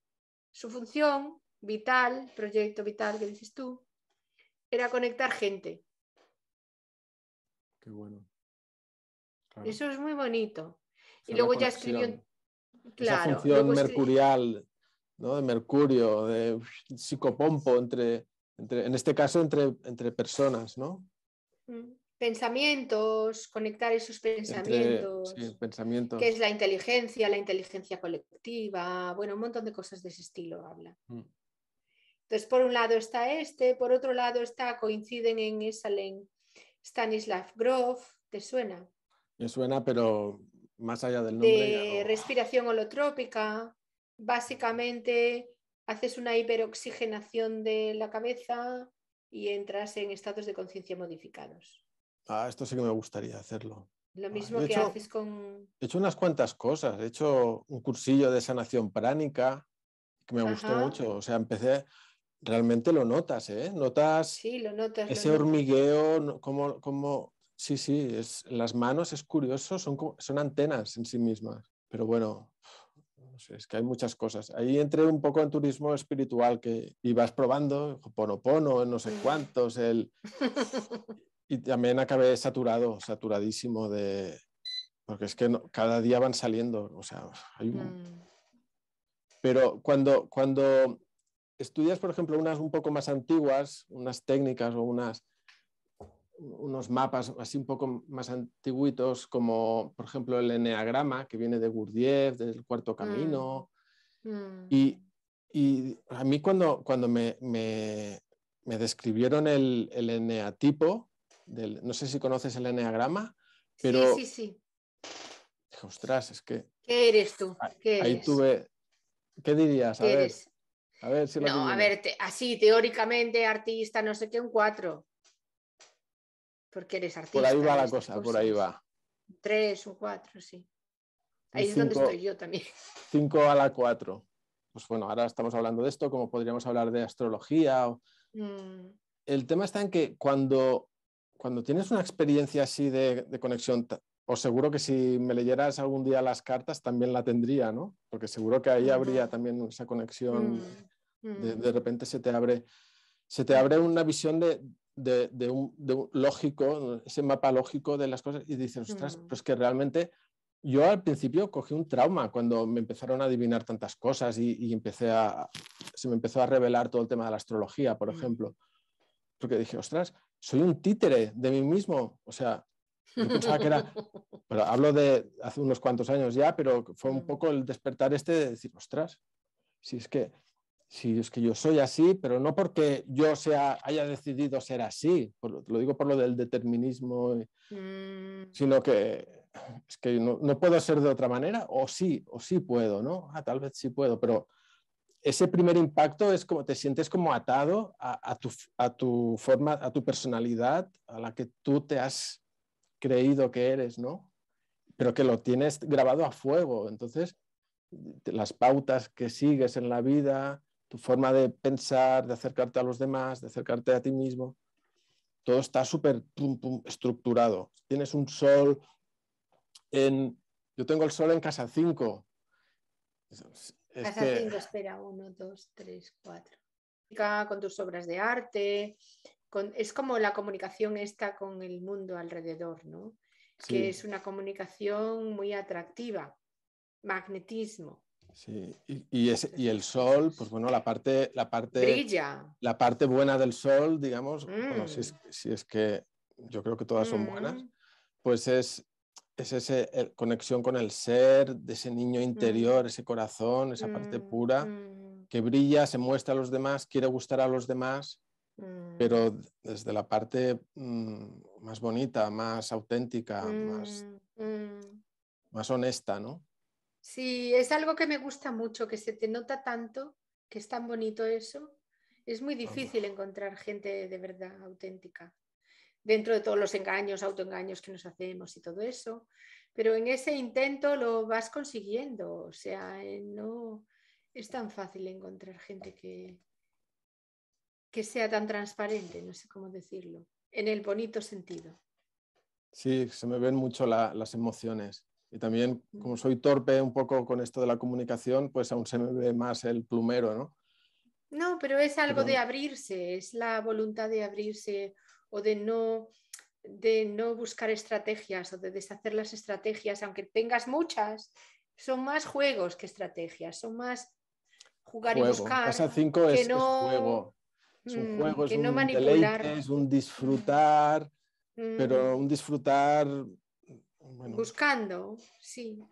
Su función vital, proyecto vital que dices tú, era conectar gente. Qué bueno. Eso es muy bonito. y luego ya escribió. Claro, función mercurial, ¿no? De mercurio, de psicopompo entre, entre en este caso entre, entre personas, ¿no? Mm. Pensamientos, conectar esos pensamientos, que es la inteligencia, la inteligencia colectiva, bueno, un montón de cosas de ese estilo habla. Mm. Entonces, por un lado está este, por otro lado está, coinciden en esa ley, Stanislav Grof, ¿te suena? Me suena, pero más allá del nombre. respiración holotrópica, básicamente haces una hiperoxigenación de la cabeza y entras en estados de conciencia modificados. Ah, esto sí que me gustaría hacerlo. Lo mismo que haces con... He hecho unas cuantas cosas. He hecho un cursillo de sanación pránica que me gustó mucho. O sea, empecé... Realmente lo notas, ¿eh? Notas, ese hormigueo, como, como... Sí, sí, es, las manos es curioso, son, son antenas en sí mismas. Pero bueno, no sé, es que hay muchas cosas. Ahí entré un poco en turismo espiritual que ibas probando, ponopono, no sé mm. cuántos, el... y también acabé saturado, saturadísimo de... Porque es que cada día van saliendo, o sea, hay mm. Pero cuando, cuando estudias, por ejemplo, unas un poco más antiguas, unas técnicas o unas, unos mapas así un poco más antiguitos, como por ejemplo el eneagrama, que viene de Gurdjieff, del cuarto camino. Mm. Mm. Y, y, a mí cuando, cuando me, me, me describieron el, el eneatipo, no sé si conoces el enneagrama, pero... Sí, sí, sí. Ostras, es que... ¿Qué eres tú? Ah, ¿Qué eres? Ahí tuve... ¿Qué dirías? A ver, eres? No, a ver, así, teóricamente, artista, no sé qué, un cuatro Porque eres artista. Por ahí va la cosa, por ahí va. Un 3, un cuatro, sí. Ahí es donde estoy yo también. cinco a la cuatro Pues bueno, ahora estamos hablando de esto, como podríamos hablar de astrología. Mm. El tema está en que cuando cuando tienes una experiencia así de, conexión, os seguro que si me leyeras algún día las cartas también la tendría, ¿no? Porque seguro que ahí habría también esa conexión, mm, mm. de, repente se te abre, se te abre una visión de, un, lógico, ese mapa lógico de las cosas, y dices, ostras, mm. pues que realmente yo al principio cogí un trauma cuando me empezaron a adivinar tantas cosas y, y empecé a, se me empezó a revelar todo el tema de la astrología, por ejemplo, porque dije, ostras, soy un títere de mí mismo. O sea, que era, hablo de hace unos cuantos años ya, pero fue un poco el despertar este de decir, ostras, si es que, si es que yo soy así, pero no porque yo sea, haya decidido ser así, lo digo por lo del determinismo, mm. sino que es que no, puedo ser de otra manera, o sí, o sí puedo, ¿no? Ah, tal vez sí puedo, pero ese primer impacto es como te sientes como atado a, tu, forma, a tu personalidad, a la que tú te has creído que eres, ¿no? Pero que lo tienes grabado a fuego. Entonces, las pautas que sigues en la vida, tu forma de pensar, de acercarte a los demás, de acercarte a ti mismo, todo está súper estructurado. Tienes un sol en... Yo tengo el sol en casa 5 es Estás haciendo, espera, uno, dos, tres, cuatro. Con tus obras de arte, es como la comunicación esta con el mundo alrededor, ¿no? Que es una comunicación muy atractiva, magnetismo. Sí, y, es, el sol, pues bueno, la parte, la parte, La parte buena del sol, digamos, mm. si, es, que yo creo que todas son buenas, mm. pues es es esa eh, conexión con el ser, de ese niño mm. interior, ese corazón, esa parte mm, pura, mm. que brilla, se muestra a los demás, quiere gustar a los demás, pero desde la parte más bonita, más auténtica, más, más honesta, ¿no? Sí, es algo que me gusta mucho, que se te nota tanto, que es tan bonito eso. Es muy difícil encontrar gente de verdad auténtica dentro de todos los engaños, autoengaños que nos hacemos y todo eso. Pero en ese intento lo vas consiguiendo, o sea, no es tan fácil encontrar gente que, que sea tan transparente, no sé cómo decirlo, en el bonito sentido. Sí, se me ven mucho las emociones. Y también, como mm. soy torpe un poco con esto de la comunicación, pues aún se me ve más el plumero, ¿no? No, pero es algo de abrirse, es la voluntad de abrirse o de no, de no buscar estrategias o de deshacer las estrategias, aunque tengas muchas, son más juegos que estrategias, son más jugar y buscar. es, no, juego. Es un mm, juego, que no manipular. es un disfrutar, pero mm. un disfrutar. Buscando, sí.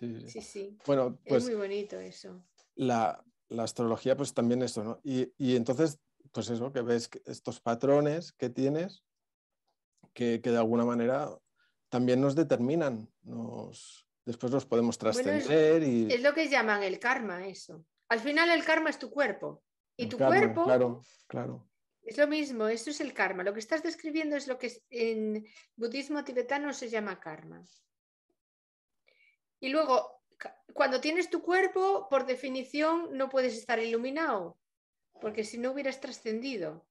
Sí. sí, Bueno, pues, es muy bonito eso. La, astrología, pues también eso, ¿no? Y, y entonces pues eso, que ves estos patrones que tienes, que, de alguna manera también nos determinan, nos, después los podemos trascender. y... Es lo que llaman el karma, eso. Al final el karma es tu cuerpo. Y tu cuerpo... Claro, claro. Es lo mismo, eso es el karma. Lo que estás describiendo es lo que en budismo tibetano se llama karma. Y luego, cuando tienes tu cuerpo, por definición, no puedes estar iluminado porque si no hubieras trascendido.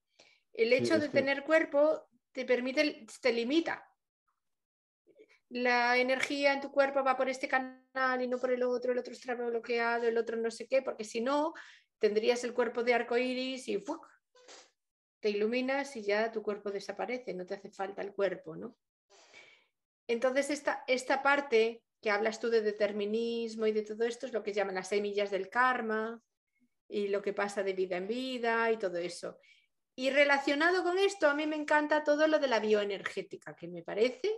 El hecho de tener cuerpo te permite, te limita. La energía en tu cuerpo va por este canal y no por el otro, el otro está bloqueado, el otro no sé qué, porque si no, tendrías el cuerpo de arco iris y te iluminas y ya tu cuerpo desaparece, no te hace falta el cuerpo, ¿no? Entonces, esta, esta parte que hablas tú de determinismo y de todo esto es lo que llaman las semillas del karma, y lo que pasa de vida en vida y todo eso. Y relacionado con esto, a mí me encanta todo lo de la bioenergética, que me parece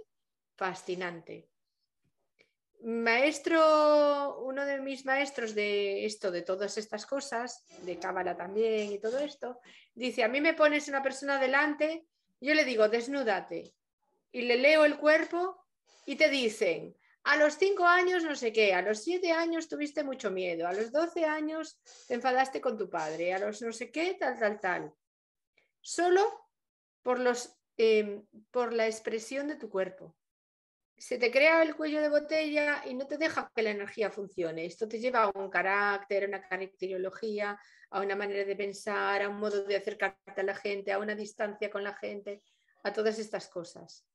fascinante. Maestro, uno de mis maestros de esto, de todas estas cosas, de cábala también y todo esto, dice, a mí me pones una persona delante, yo le digo, desnúdate, y le leo el cuerpo y te dicen, a los cinco años no sé qué, a los siete años tuviste mucho miedo, a los 12 años te enfadaste con tu padre, a los no sé qué, tal, tal, tal. Solo por, los, em, por la expresión de tu cuerpo. Se te crea el cuello de botella y no te deja que la energía funcione. Esto te lleva a un carácter, a una caracterología, a una manera de pensar, a un modo de acercarte a la gente, a una distancia con la gente, a todas estas cosas.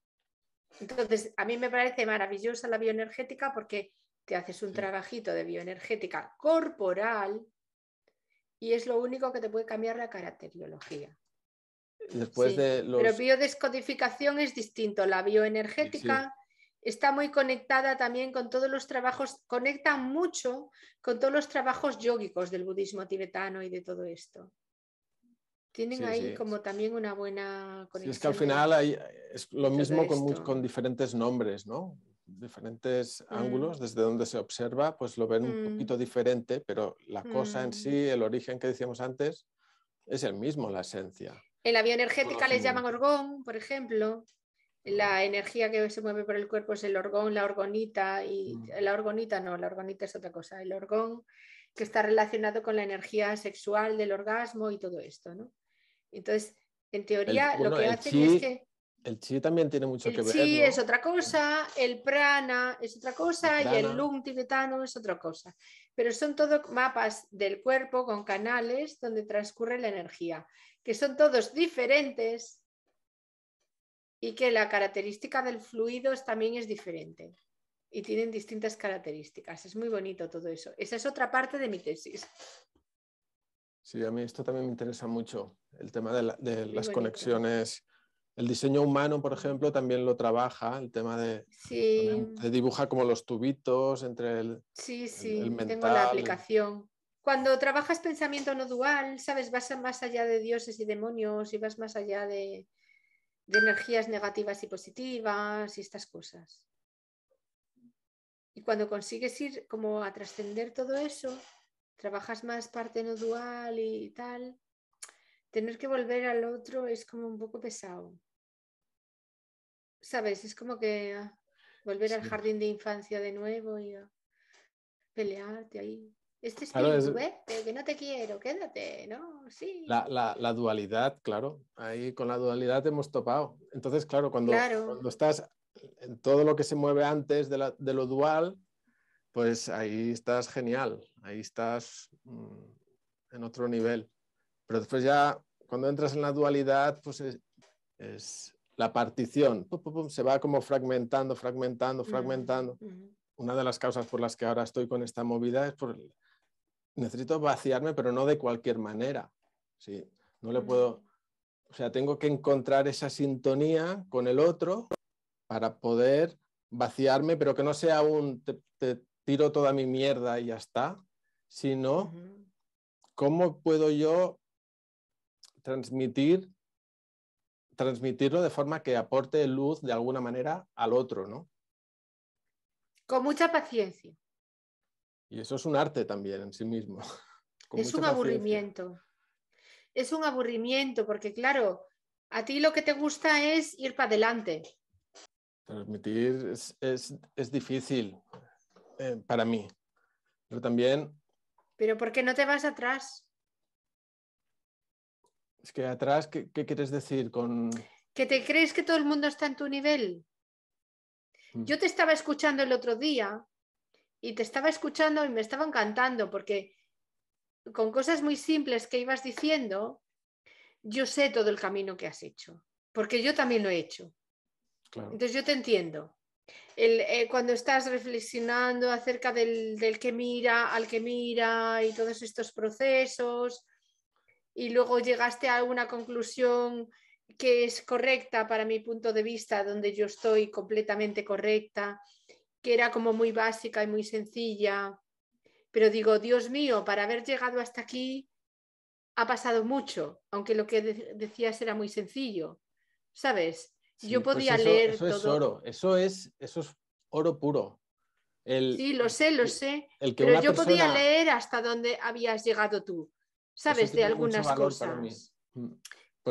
Entonces, a mí me parece maravillosa la bioenergética porque te haces un trabajito de bioenergética corporal y es lo único que te puede cambiar la caracteriología. Pero biodescodificación es distinto. La bioenergética está muy conectada también con todos los trabajos, conecta mucho con todos los trabajos yógicos del budismo tibetano y de todo esto. Tienen ahí como también una buena conexión. es que al final es lo mismo con, diferentes nombres, ¿no? Diferentes mm. ángulos desde donde se observa, pues lo ven un mm. poquito diferente, pero la cosa en mm. sí, el origen que decíamos antes, es el mismo, la esencia. En la bioenergética les llaman orgón, por ejemplo. La energía que se mueve por el cuerpo es el orgón, la orgonita, y la orgonita no, la orgonita es otra cosa, el orgón que está relacionado con la energía sexual del orgasmo y todo esto, ¿no? Entonces, en teoría, lo que hacen es que. El chi también tiene mucho que ver. El chi es otra cosa, el prana es otra cosa y el lung tibetano es otra cosa. Pero son todos mapas del cuerpo con canales donde transcurre la energía, que son todos diferentes y que la característica del fluido también es diferente y tienen distintas características. Es muy bonito todo eso. Esa es otra parte de mi tesis. Sí, a mí esto también me interesa mucho, el tema de, las conexiones. El diseño humano, por ejemplo, también lo trabaja, el tema de... Sí. dibuja como los tubitos entre el... Sí, sí, tengo la aplicación. Cuando trabajas pensamiento no dual, ¿sabes? Vas más allá de dioses y demonios y vas más allá de energías negativas y positivas y estas cosas. Y cuando consigues ir como a trascender todo eso, trabajas más parte no dual y tal, tener que volver al otro es como un poco pesado. ¿Sabes? Es como que ah, volver al jardín de infancia de nuevo y pelearte ahí. Este espíritu, claro, es... ¿eh? que no te quiero, quédate, ¿no? Sí. La, dualidad, claro. Ahí con la dualidad hemos topado. Entonces, claro, cuando, estás en todo lo que se mueve antes de, de lo dual, pues ahí estás genial, ahí estás mm, en otro nivel. Pero después ya, cuando entras en la dualidad, pues es, la partición, se va como fragmentando, fragmentando, fragmentando. Una de las causas por las que ahora estoy con esta movida es por... Necesito vaciarme, pero no de cualquier manera. ¿sí? No le puedo... O sea, tengo que encontrar esa sintonía con el otro para poder vaciarme, pero que no sea un tiro toda mi mierda y ya está, sino cómo puedo yo transmitir transmitirlo de forma que aporte luz de alguna manera al otro, ¿no? Con mucha paciencia. Y eso es un arte también en sí mismo. es un aburrimiento. Es un aburrimiento porque, claro, a ti lo que te gusta es ir para adelante. Transmitir es difícil, eh, para mí. Pero también... Pero ¿por qué no te vas atrás? Es que atrás, ¿qué, quieres decir con...? Que te crees que todo el mundo está en tu nivel. Mm. Yo te estaba escuchando el otro día y te estaba escuchando y me estaba encantando porque con cosas muy simples que ibas diciendo, yo sé todo el camino que has hecho, porque yo también lo he hecho. Entonces yo te entiendo. Eh, cuando estás reflexionando acerca del, que mira, al que mira y todos estos procesos, y luego llegaste a una conclusión que es correcta para mi punto de vista, donde yo estoy completamente correcta, que era como muy básica y muy sencilla, pero digo, Dios mío, para haber llegado hasta aquí ha pasado mucho, aunque lo que decías era muy sencillo, ¿sabes? yo pues podía leer eso todo. es oro, eso es, eso es oro puro. sí, lo sé, lo sé. pero yo podía leer hasta donde habías llegado tú, ¿sabes? De algunas cosas. Mm,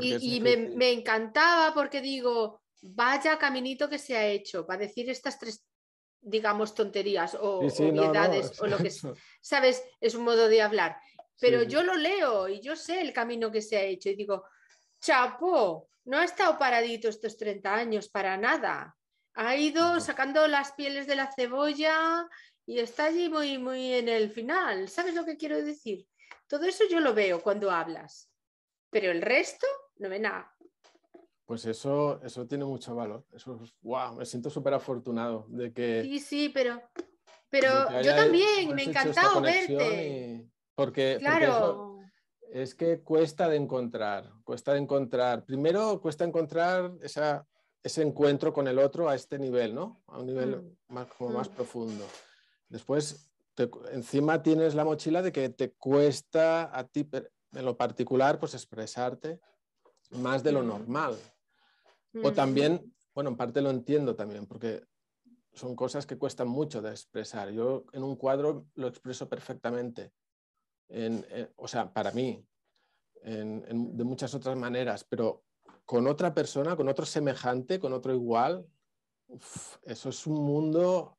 y, me, encantaba porque digo, vaya caminito que se ha hecho para decir estas tres, digamos, tonterías o sí, o lo que ¿Sabes? Es un modo de hablar. Pero yo lo leo y yo sé el camino que se ha hecho y digo, Chapo, no ha estado paradito estos 30 años para nada. Ha ido sacando las pieles de la cebolla y está allí muy, muy en el final. ¿Sabes lo que quiero decir? Todo eso yo lo veo cuando hablas, pero el resto no ve nada. Pues eso, eso tiene mucho valor. Eso, wow, me siento súper afortunado de que. Sí, sí, pero, pero yo también, me ha encantado verte. Porque, claro es que cuesta de encontrar, cuesta de encontrar. Primero cuesta encontrar ese encuentro con el otro a este nivel, ¿no? A un nivel mm. mm. más, profundo. Después, encima tienes la mochila de que te cuesta a ti, en lo particular, pues expresarte más de lo mm. normal. O también, bueno, en parte lo entiendo también, porque son cosas que cuestan mucho de expresar. Yo en un cuadro lo expreso perfectamente o sea, para mí, de muchas otras maneras, pero con otra persona, con otro semejante, con otro igual, eso es un mundo,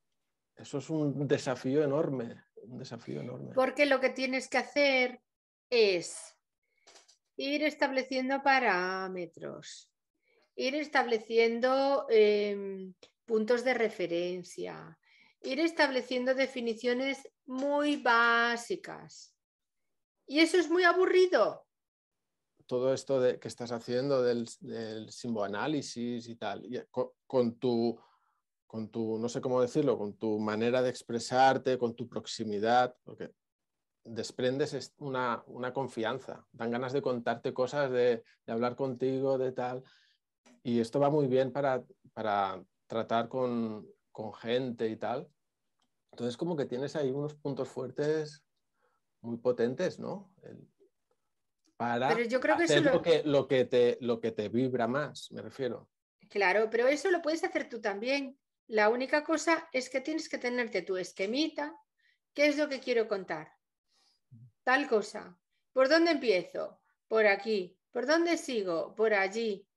eso es un desafío enorme, un desafío enorme. Porque lo que tienes que hacer es ir estableciendo parámetros, ir estableciendo em, puntos de referencia, ir estableciendo definiciones muy básicas. Y eso es muy aburrido. Todo esto de, que estás haciendo del, del simboanálisis y tal, con, tu, con tu, no sé cómo decirlo, con tu manera de expresarte, con tu proximidad, porque desprendes una, confianza, dan ganas de contarte cosas, de, hablar contigo, de tal. Y esto va muy bien para, tratar con, con gente y tal. Entonces, como que tienes ahí unos puntos fuertes muy potentes, ¿no? para yo creo que hacer lo... que, te, lo que te vibra más, me refiero. Claro, pero eso lo puedes hacer tú también. La única cosa es que tienes que tenerte tu esquemita, qué es lo que quiero contar. Tal cosa. ¿Por dónde empiezo? Por aquí. ¿Por dónde sigo? Por allí.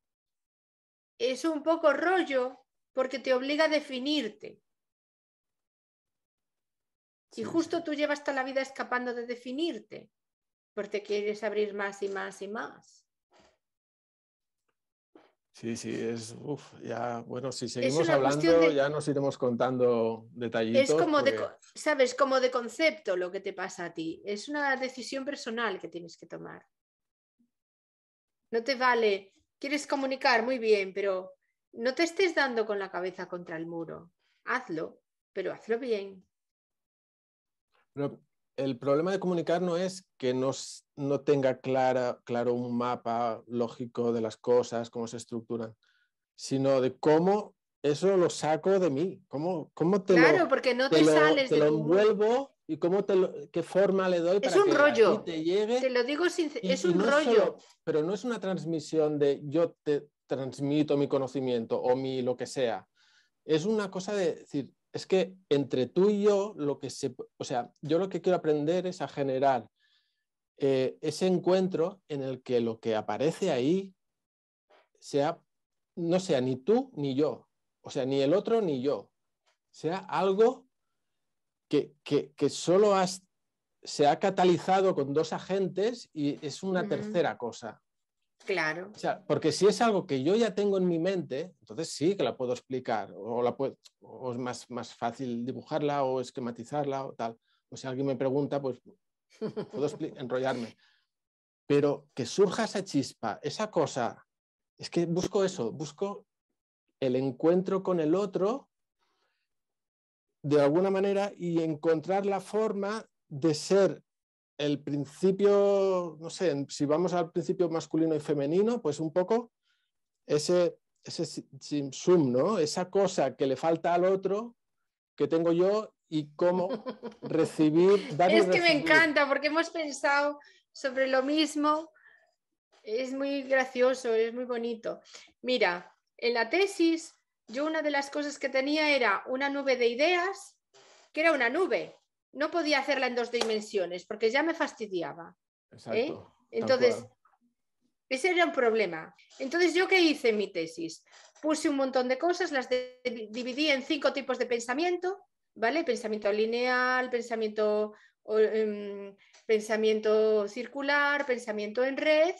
Es un poco rollo porque te obliga a definirte. Y justo tú llevas toda la vida escapando de definirte, porque quieres abrir más y más y más. Sí, sí, es, uf, ya, bueno, si seguimos hablando ya nos iremos contando detallitos. Es como, de, sabes, como de concepto lo que te pasa a ti. Es una decisión personal que tienes que tomar. No te vale, quieres comunicar muy bien, pero no te estés dando con la cabeza contra el muro. Hazlo, pero hazlo bien el problema de comunicar no es que no tenga clara, claro un mapa lógico de las cosas, cómo se estructuran, sino de cómo eso lo saco de mí, cómo, cómo te claro, lo, porque no te, sales lo, lo envuelvo y cómo qué forma le doy para un que rollo. te llegue. Te lo digo es un rollo. pero no es una transmisión de yo te transmito mi conocimiento o mi lo que sea. Es una cosa de decir, es que entre tú y yo, lo que se, o sea, yo lo que quiero aprender es a generar eh, ese encuentro en el que lo que aparece ahí sea, no sea ni tú ni yo, o sea, ni el otro ni yo, sea algo que, solo se ha catalizado con dos agentes y es una tercera cosa. Claro. porque si es algo que yo ya tengo en mi mente, entonces sí que la puedo explicar, o, la puedo, es más, más fácil dibujarla o esquematizarla o tal. O si alguien me pregunta, pues puedo enrollarme. Pero que surja esa chispa, esa cosa, es que busco eso, busco el encuentro con el otro de alguna manera y encontrar la forma de ser el principio, no sé, si vamos al principio masculino y femenino, pues un poco ese, ese simsum, ¿no? Esa cosa que le falta al otro que tengo yo y cómo recibir. es que me encanta porque hemos pensado sobre lo mismo. Es muy gracioso, es muy bonito. Mira, en la tesis yo una de las cosas que tenía era una nube de ideas, que era una nube, no podía hacerla en dos dimensiones porque ya me fastidiaba. ¿eh? Entonces, ese era un problema. Entonces, ¿yo qué hice en mi tesis? Puse un montón de cosas, las dividí en cinco tipos de pensamiento, ¿vale? Pensamiento lineal, pensamiento, em, pensamiento circular, pensamiento en red,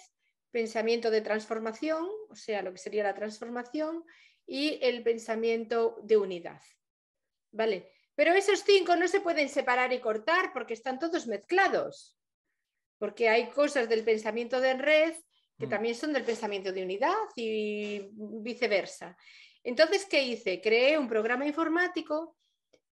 pensamiento de transformación, o sea, lo que sería la transformación, y el pensamiento de unidad, ¿vale? Pero esos cinco no se pueden separar y cortar porque están todos mezclados. Porque hay cosas del pensamiento de red que mm. también son del pensamiento de unidad y viceversa. Entonces, ¿qué hice? Creé un programa informático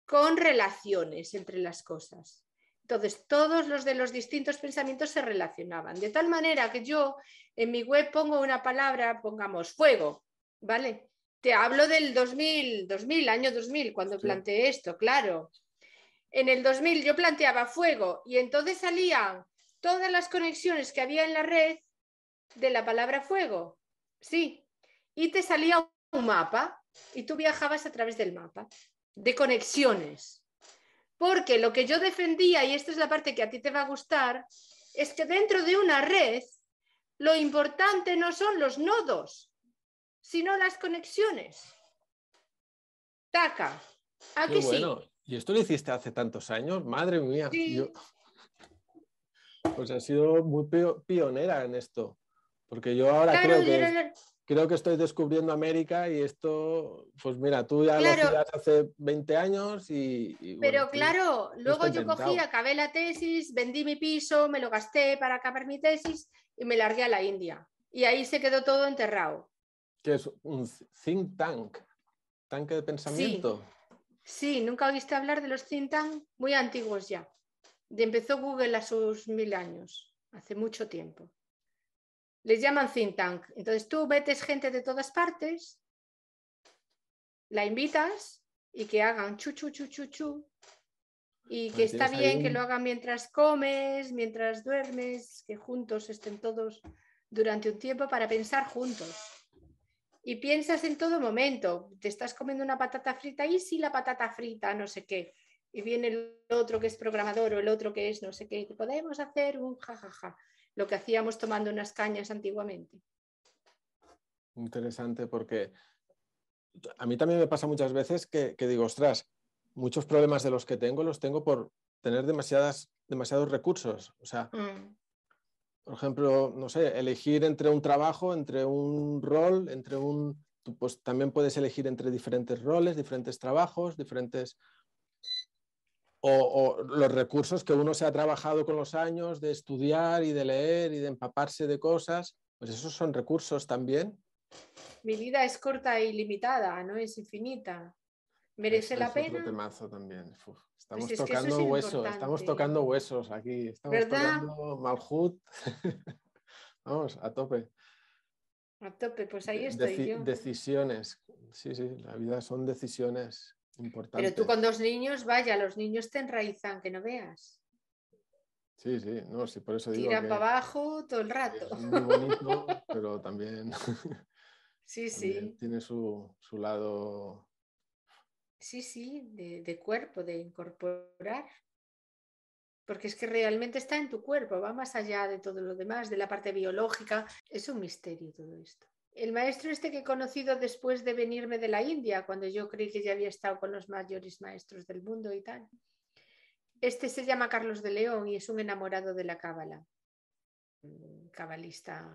con relaciones entre las cosas. Entonces, todos los de los distintos pensamientos se relacionaban. De tal manera que yo en mi web pongo una palabra, pongamos fuego, ¿vale? Te hablo del 2000, 2000, año 2000, cuando planteé esto, claro. En el 2000 yo planteaba fuego y entonces salían todas las conexiones que había en la red de la palabra fuego. Sí. Y te salía un mapa y tú viajabas a través del mapa de conexiones. Porque lo que yo defendía, y esta es la parte que a ti te va a gustar, es que dentro de una red lo importante no son los nodos, sino las conexiones. Taca. Qué bueno. ¿Y esto lo hiciste hace tantos años? Madre mía. Pues ha sido muy pionera en esto. Porque yo ahora creo, que, creo que estoy descubriendo América y esto, pues mira, tú ya lo hiciste hace 20 años y... Pero claro, luego yo cogí, acabé la tesis, vendí mi piso, me lo gasté para acabar mi tesis y me largué a la India. Y ahí se quedó todo enterrado que es un think tank, tanque de pensamiento. Sí. nunca oíste hablar de los think tank muy antiguos ya. De empezó Google a sus mil años, hace mucho tiempo. Les llaman think tank. Entonces tú metes gente de todas partes, la invitas y que hagan chu, chu, chu, chu, Y pues que está bien que lo hagan mientras comes, mientras duermes, que juntos estén todos durante un tiempo para pensar juntos y piensas en todo momento, te estás comiendo una patata frita y si sí, la patata frita, no sé qué, y viene el otro que es programador o el otro que es no sé qué, podemos hacer un jajaja, lo que hacíamos tomando unas cañas antiguamente. Interesante porque a mí también me pasa muchas veces que, digo, ostras, muchos problemas de los que tengo los tengo por tener demasiadas, demasiados recursos. O sea, mm. Por ejemplo, no sé, elegir entre un trabajo, entre un rol, entre un... pues también puedes elegir entre diferentes roles, diferentes trabajos, diferentes... o, los recursos que uno se ha trabajado con los años de estudiar y de leer y de empaparse de cosas, pues esos son recursos también. Mi vida es corta y e limitada, no es infinita merece la pena. estamos tocando huesos, estamos tocando huesos aquí, estamos tocando Malhut. Vamos, a tope. A tope, pues ahí estoy Decisiones, sí, sí, la vida son decisiones importantes. Pero tú con dos niños, vaya, los niños te enraizan, que no veas. Sí, sí, no, sí, por eso digo. Tira para abajo todo el rato. Es muy bonito, pero también. Sí, sí. Tiene su lado sí, sí, de, cuerpo, de incorporar. Porque es que realmente está en tu cuerpo, va más allá de todo lo demás, de la parte biológica. Es un misterio todo esto. El maestro este que he conocido después de venirme de la India, cuando yo creí que ya había estado con los mayores maestros del mundo y tal. Este se llama Carlos de León y es un enamorado de la cábala, mm, cabalista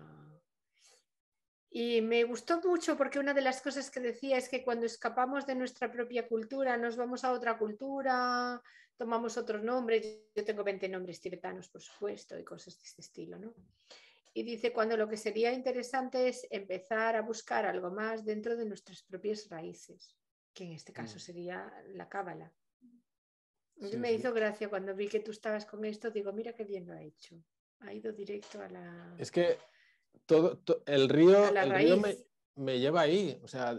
y me gustó mucho porque una de las cosas que decía es que cuando escapamos de nuestra propia cultura, nos vamos a otra cultura, tomamos otros nombres. Yo tengo 20 nombres tibetanos, por supuesto, y cosas de este estilo, ¿no? Y dice, cuando lo que sería interesante es empezar a buscar algo más dentro de nuestras propias raíces, que en este caso mm. sería la cábala. me hizo gracia cuando vi que tú estabas con esto, digo, mira qué bien lo ha hecho. Ha ido directo a la... Es que todo, el río, me, lleva ahí, o sea,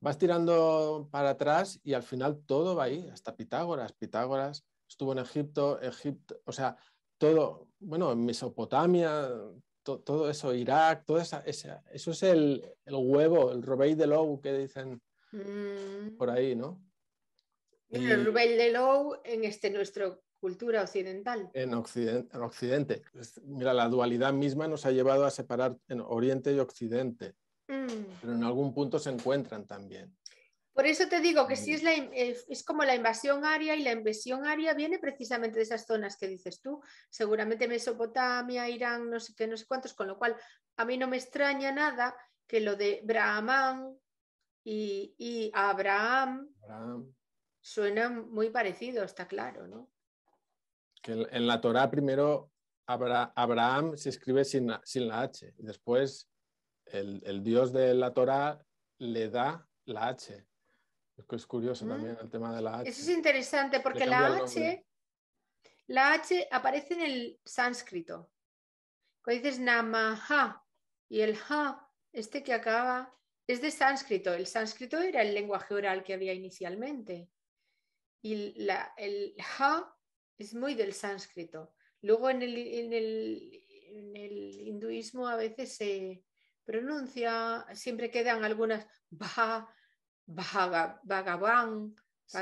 vas tirando para atrás y al final todo va ahí, hasta Pitágoras. Pitágoras estuvo en Egipto, Egipto, o sea, todo, bueno, en Mesopotamia, todo eso, Irak, todo eso es el, huevo, el robey de Lou que dicen mm. por ahí, ¿no? El robey de Lou en este nuestro cultura occidental. En Occidente, en Occidente. Mira, la dualidad misma nos ha llevado a separar en Oriente y Occidente, mm. pero en algún punto se encuentran también. Por eso te digo que sí mm. es, la, eh, es como la invasión aria y la invasión aria viene precisamente de esas zonas que dices tú, seguramente Mesopotamia, Irán, no sé qué, no sé cuántos, con lo cual a mí no me extraña nada que lo de Brahman y, Abraham, suenan muy parecidos está claro, ¿no? en la Torah primero Abraham se escribe sin, sin la H y después el, Dios de la Torah le da la H. Es curioso mm. también el tema de la H. Eso es interesante porque la H, la H aparece en el sánscrito. Cuando dices Namaha y el Ha, este que acaba, es de sánscrito. El sánscrito era el lenguaje oral que había inicialmente. Y el Ha es muy del sánscrito. Luego en el, hinduismo a veces se pronuncia, siempre quedan algunas bah, Sí,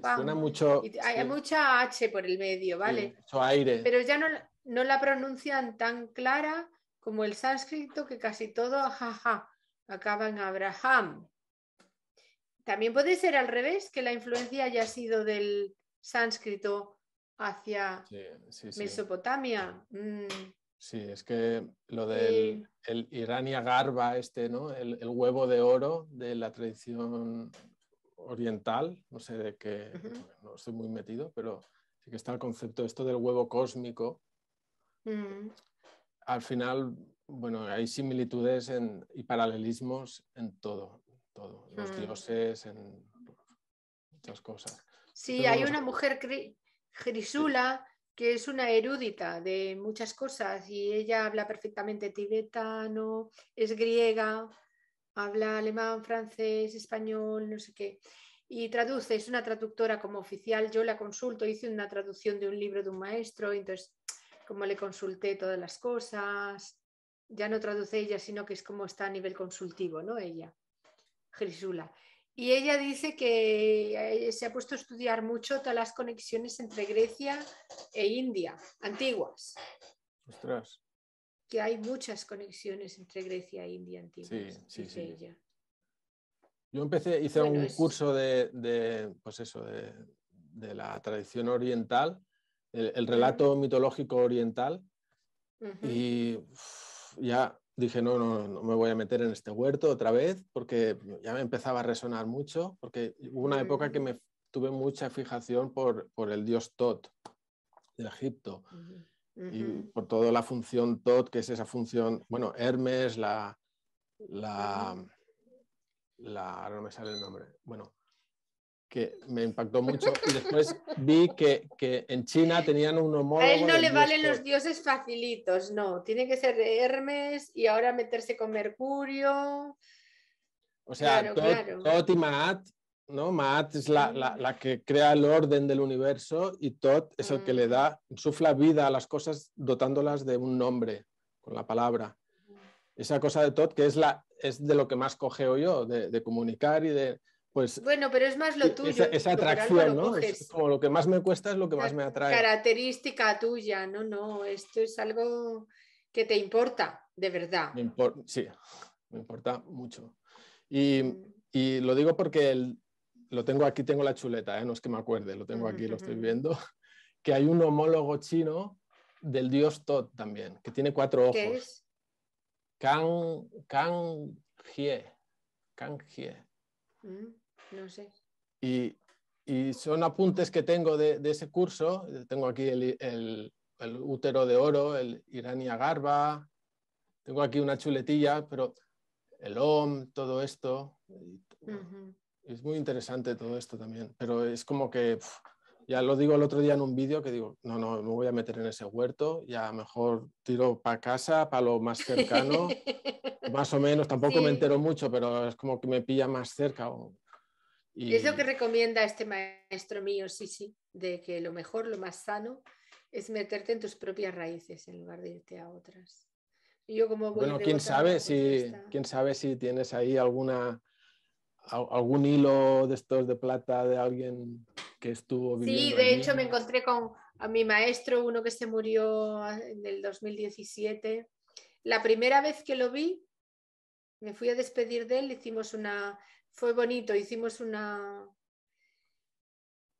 suena mucho. hay mucha H por el medio, ¿vale? aire. Pero ya no, no, la pronuncian tan clara como el sánscrito, que casi todo acaba en Abraham. También puede ser al revés, que la influencia haya sido del sánscrito hacia Mesopotamia. Mm. Sí, es que lo del el Irania Garba, este, ¿no? El, huevo de oro de la tradición oriental, no sé de qué, no estoy muy metido, pero sí que está el concepto esto del huevo cósmico. Mm. Al final, bueno, hay similitudes y paralelismos en todo, todo, los mm. dioses, en muchas cosas. Sí, hay una mujer Grisula, que es una erudita de muchas cosas y ella habla perfectamente tibetano, es griega, habla alemán, francés, español, no sé qué. Y traduce, es una traductora como oficial, yo la consulto, hice una traducción de un libro de un maestro, entonces como le consulté todas las cosas, ya no traduce ella, sino que es como está a nivel consultivo, ¿no? Ella, Grisula. Y ella dice que eh, se ha puesto a estudiar mucho todas las conexiones entre Grecia e India, antiguas. Ostras. Que hay muchas conexiones entre Grecia e India antiguas, sí, sí, sí. ella. Yo empecé, hice un curso pues de, de, la tradición oriental, el, relato mitológico oriental, y ya dije, no, no, no me voy a meter en este huerto otra vez, porque ya me empezaba a resonar mucho, porque hubo una época que mm. me tuve mucha fijación por, el dios Tot de Egipto y por toda la función Tot, que es esa función, bueno, Hermes, la, la, la, ahora no me sale el nombre, bueno, que me impactó mucho. Y después vi que, que en China tenían un homólogo. A él no le valen los dioses facilitos, no. Tiene que ser Hermes y ahora meterse con Mercurio. O sea, Todd Tot y Maat, ¿no? Maat es la, la, la, que crea el orden del universo y Tot es el que le da, insufla vida a las cosas dotándolas de un nombre, con la palabra. Esa cosa de Tot que es, la, es de lo que más cogeo yo, de comunicar y de pues, bueno, pero es más lo e-, tuyo. Esa, atracción, ¿no? Es como lo que más me cuesta es lo que más me atrae. Característica tuya, no, no, esto es algo que te importa, de verdad. sí, me importa mucho. Y, mm. lo digo porque lo tengo aquí, tengo la chuleta, ¿eh? no es que me acuerde, lo tengo aquí, lo estoy mm, viendo, mm, que hay un homólogo chino del dios Tot también, que tiene cuatro ojos. ¿Qué es? Kang, Kang Hie. Kang Hie. No sé. Y, y son apuntes que tengo de, ese curso. Tengo aquí el, el, útero de oro, el Irania Garba. Tengo aquí una chuletilla, pero el OM, todo esto. Es muy interesante todo esto también, pero es como que ya lo digo el otro día en un vídeo que digo, no, no, me voy a meter en ese huerto, ya mejor tiro para casa, para lo más cercano, más o menos, tampoco me entero mucho, pero es como que me pilla más cerca o y... Es lo que recomienda este maestro mío, sí, sí, de que lo mejor, lo más sano, es meterte en tus propias raíces en lugar de irte a otras. yo como bueno, quién sabe si, quién sabe si tienes ahí alguna algún hilo de estos de plata de alguien que estuvo viviendo. Sí, de hecho me encontré con a mi maestro, uno que se murió en el 2017. La primera vez que lo vi, me fui a despedir de él, hicimos una fue bonito, hicimos una...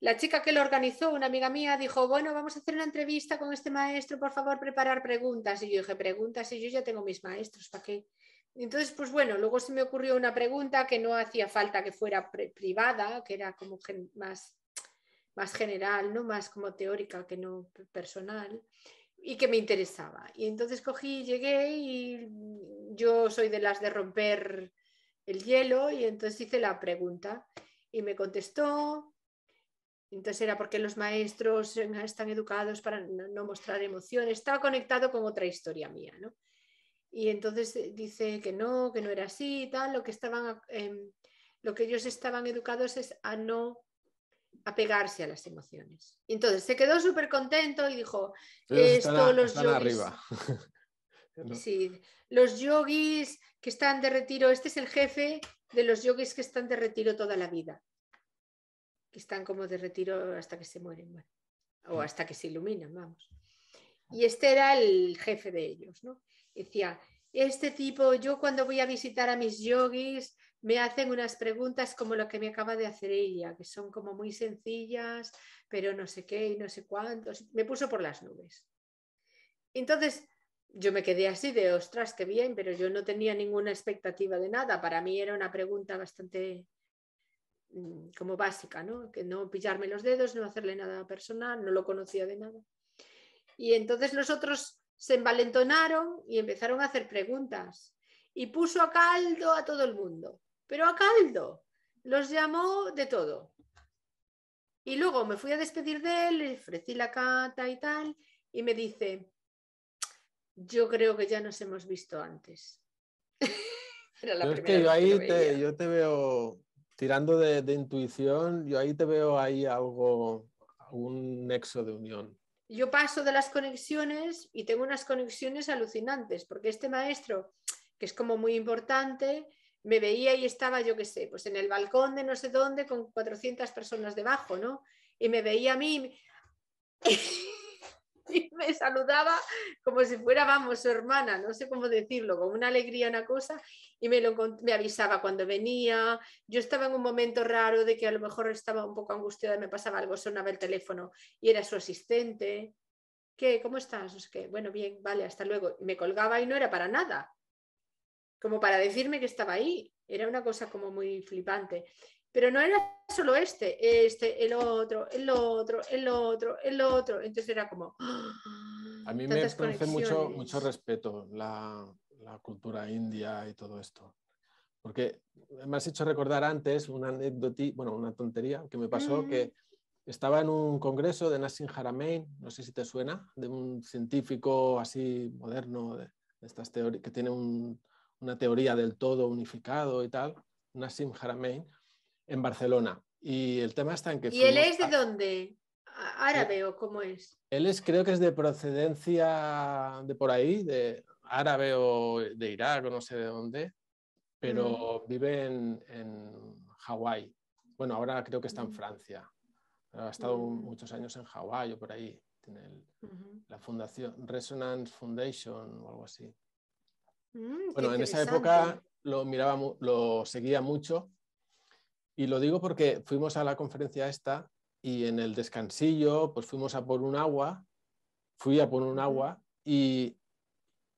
La chica que lo organizó, una amiga mía, dijo, bueno, vamos a hacer una entrevista con este maestro, por favor, preparar preguntas. Y yo dije, preguntas, y yo ya tengo mis maestros, ¿para qué? Entonces, pues bueno, luego se me ocurrió una pregunta que no hacía falta que fuera privada, que era como más, más general, ¿no? Más como teórica que no personal y que me interesaba. Y entonces cogí, llegué y yo soy de las de romper el hielo y entonces hice la pregunta y me contestó. Entonces era porque los maestros eh, están educados para no mostrar emociones. Estaba conectado con otra historia mía, ¿no? Y entonces eh, dice que no, que no era así y tal. Lo que, estaban, em, lo que ellos estaban educados es a no apegarse a las emociones. Entonces se quedó súper contento y dijo, esto los Arriba. Sí, los yogis que están de retiro, este es el jefe de los yogis que están de retiro toda la vida, que están como de retiro hasta que se mueren, o mm. hasta que se iluminan, vamos. Y este era el jefe de ellos, ¿no? Decía, este tipo, yo cuando voy a visitar a mis yogis, me hacen unas preguntas como lo que me acaba de hacer ella, que son como muy sencillas, pero no sé qué y no sé cuántos. Me puso por las nubes. Entonces, yo me quedé así de, ostras, qué bien, pero yo no tenía ninguna expectativa de nada. Para mí era una pregunta bastante mm, como básica, ¿no? Que no pillarme los dedos, no hacerle nada personal, no lo conocía de nada. Y entonces los otros se envalentonaron y empezaron a hacer preguntas. Y puso a caldo a todo el mundo, pero a caldo. Los llamó de todo. Y luego me fui a despedir de él, le ofrecí la cata y tal, y me dice, yo creo que ya nos hemos visto antes. yo, es que yo ahí te, yo te veo, tirando de, intuición, yo ahí te veo ahí algo, un nexo de unión. Yo paso de las conexiones y tengo unas conexiones alucinantes, porque este maestro, que es como muy importante, me veía y estaba, yo qué sé, pues en el balcón de no sé dónde con 400 personas debajo, ¿no? Y me veía a mí. y me saludaba como si fuera, vamos, su hermana, no sé cómo decirlo, con una alegría, una cosa, y me, lo, me avisaba cuando venía. Yo estaba en un momento raro de que a lo mejor estaba un poco angustiada, me pasaba algo, sonaba el teléfono y era su asistente. ¿Qué? ¿Cómo estás? Bueno, bien, vale, hasta luego. me colgaba y no era para nada, como para decirme que estaba ahí. Era una cosa como muy flipante pero no era solo este, este, el otro, el otro, el otro, el otro. Entonces era como... ¡ah! A mí me produce mucho, mucho respeto la, la, cultura india y todo esto. Porque me has hecho recordar antes una anécdota, bueno, una tontería que me pasó que estaba en un congreso de Nassim Haramein, no sé si te suena, de un científico así moderno de, estas teorías que tiene una teoría del todo unificado y tal, Nassim Haramein en Barcelona. Y el tema está en que... ¿Y él es de dónde? ¿Árabe o cómo es? Él es, creo que es de procedencia de por ahí, de árabe o de Irak o no sé de dónde, pero mm. vive en, en Hawái. Bueno, ahora creo que está en mm. Francia. Ha estado mm. muchos años en Hawái o por ahí. Tiene la fundación Resonance Foundation o algo así. bueno, en esa época lo miraba, lo seguía mucho y lo digo porque fuimos a la conferencia esta y en el descansillo, pues fuimos a por un agua, fui a por un agua y,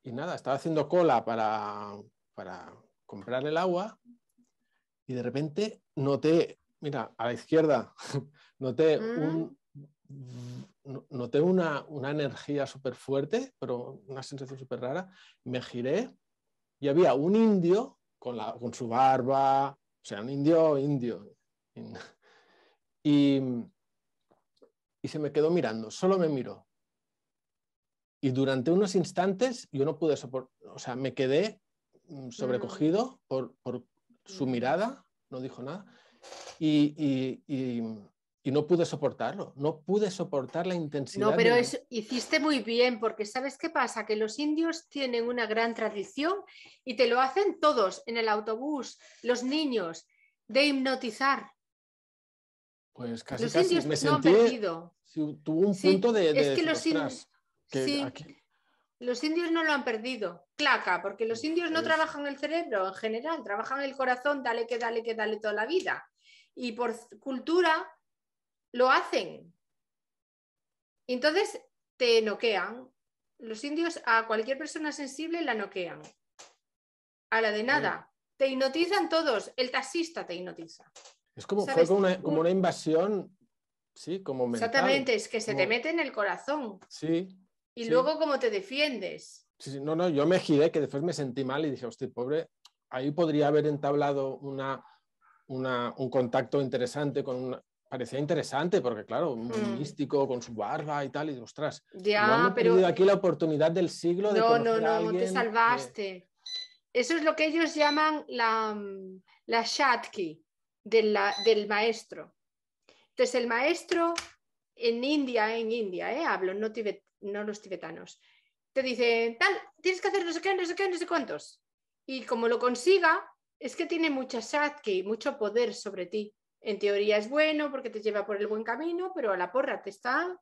y nada, estaba haciendo cola para, para comprar el agua y de repente noté, mira, a la izquierda, noté mm. un, noté una, energía súper fuerte, pero una sensación súper rara. Me giré y había un indio con, la, con su barba, o sea, un indio, indio. Y, se me quedó mirando, solo me miró. Y durante unos instantes yo no pude soportar, o sea, me quedé mm, sobrecogido mm. por, por su mm. mirada, no dijo nada. y, y, y no pude soportarlo, no pude soportar la intensidad. No, pero hiciste muy bien, porque ¿sabes qué pasa? Que los indios tienen una gran tradición y te lo hacen todos, en el autobús, los niños, de hipnotizar. Pues casi, los casi. indios me sentí, no han perdido. Tuvo un punto de, es que los indios... Los indios no lo han perdido, claca, porque los indios no pues trabajan el cerebro en general, trabajan el corazón, dale que dale que dale toda la vida. Y por cultura lo hacen. entonces te noquean. Los indios a cualquier persona sensible la noquean. A la de nada. Te hipnotizan todos. El taxista te hipnotiza. Es como, como una, invasión, sí, como Exactamente, es que se te mete en el corazón. Sí. Y luego cómo te defiendes. Sí, no, no, yo me giré, que después me sentí mal y dije, hostia, pobre, ahí podría haber entablado una, un contacto interesante con, una, parecía interesante, porque claro, un mm. místico con su barba y tal, y ostras, ya, pero aquí la oportunidad del siglo de... No, no, no, te salvaste. Eso es lo que ellos llaman la, mm, la shatki del, la, del maestro. Entonces, el maestro en India, en India, ¿eh? hablo, no, no los tibetanos, te dice, tal, tienes que hacer no sé qué, no sé qué, no sé cuántos. Y como lo consiga, es que tiene mucha shatki, mucho poder sobre ti en teoría es bueno porque te lleva por el buen camino, pero a la porra te está.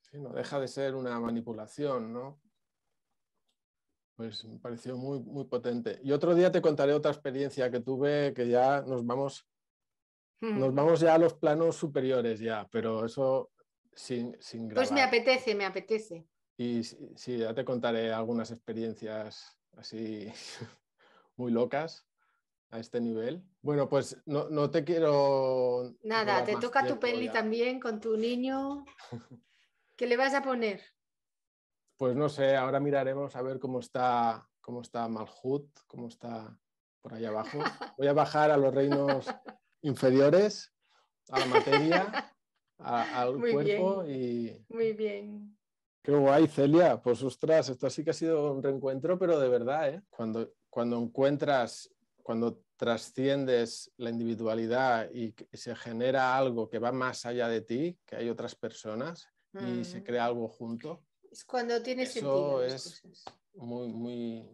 Sí, no deja de ser una manipulación, ¿no? Pues me pareció muy, muy potente. Y otro día te contaré otra experiencia que tuve que ya nos vamos, hmm. nos vamos ya a los planos superiores ya, pero eso sin, sin Pues me apetece, me apetece. Y sí, ya te contaré algunas experiencias así muy locas este nivel. Bueno, pues no, te quiero... Nada, te toca tu peli también con tu niño. ¿Qué le vas a poner? Pues no sé, ahora miraremos a ver cómo está, cómo está Malhut, cómo está por allá abajo. Voy a bajar a los reinos inferiores, a la materia, al cuerpo y... Muy bien. Qué guay, Celia. Pues ostras, esto sí que ha sido un reencuentro, pero de verdad, ¿eh? Cuando, cuando encuentras, cuando trasciendes la individualidad y se genera algo que va más allá de ti, que hay otras personas y se mm. crea algo junto. Es cuando tienes Eso es muy, muy...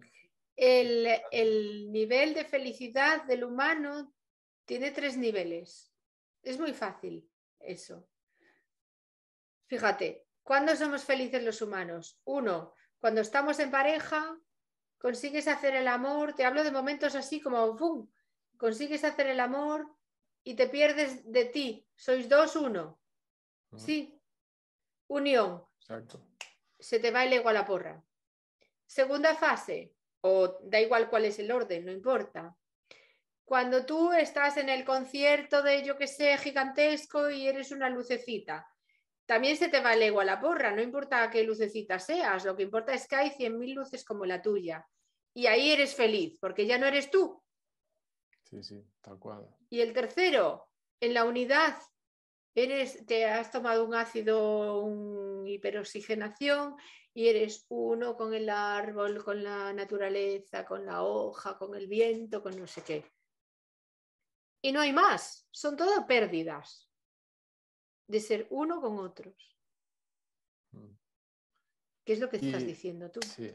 El, el nivel de felicidad del humano tiene tres niveles. Es muy fácil eso. Fíjate, ¿cuándo somos felices los humanos? Uno, cuando estamos en pareja, consigues hacer el amor, te hablo de momentos así como, Consigues hacer el amor y te pierdes de ti, sois dos, uno. Sí, unión. Se te va igual a la porra. Segunda fase, o da igual cuál es el orden, no importa. Cuando tú estás en el concierto de, yo que sé, gigantesco y eres una lucecita también se te va el ego a la porra, no importa qué lucecita seas, lo que importa es que hay 100.000 luces como la tuya. Y ahí eres feliz, porque ya no eres tú. Sí, sí, tal cual. Y el tercero, en la unidad, eres, te has tomado un ácido, un hiperoxigenación, y eres uno con el árbol, con la naturaleza, con la hoja, con el viento, con no sé qué. Y no hay más, son todas pérdidas de ser uno con otros. Mm. ¿Qué es lo que estás diciendo tú? Sí.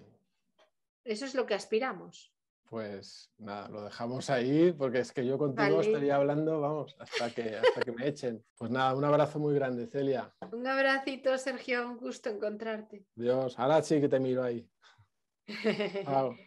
Eso es lo que aspiramos. Pues nada, lo dejamos ahí porque es que yo contigo estaría hablando, vamos, hasta que, hasta que me echen. Pues nada, un abrazo muy grande, Celia. Un abracito, Sergio, un gusto encontrarte. Dios, ahora sí que te miro ahí.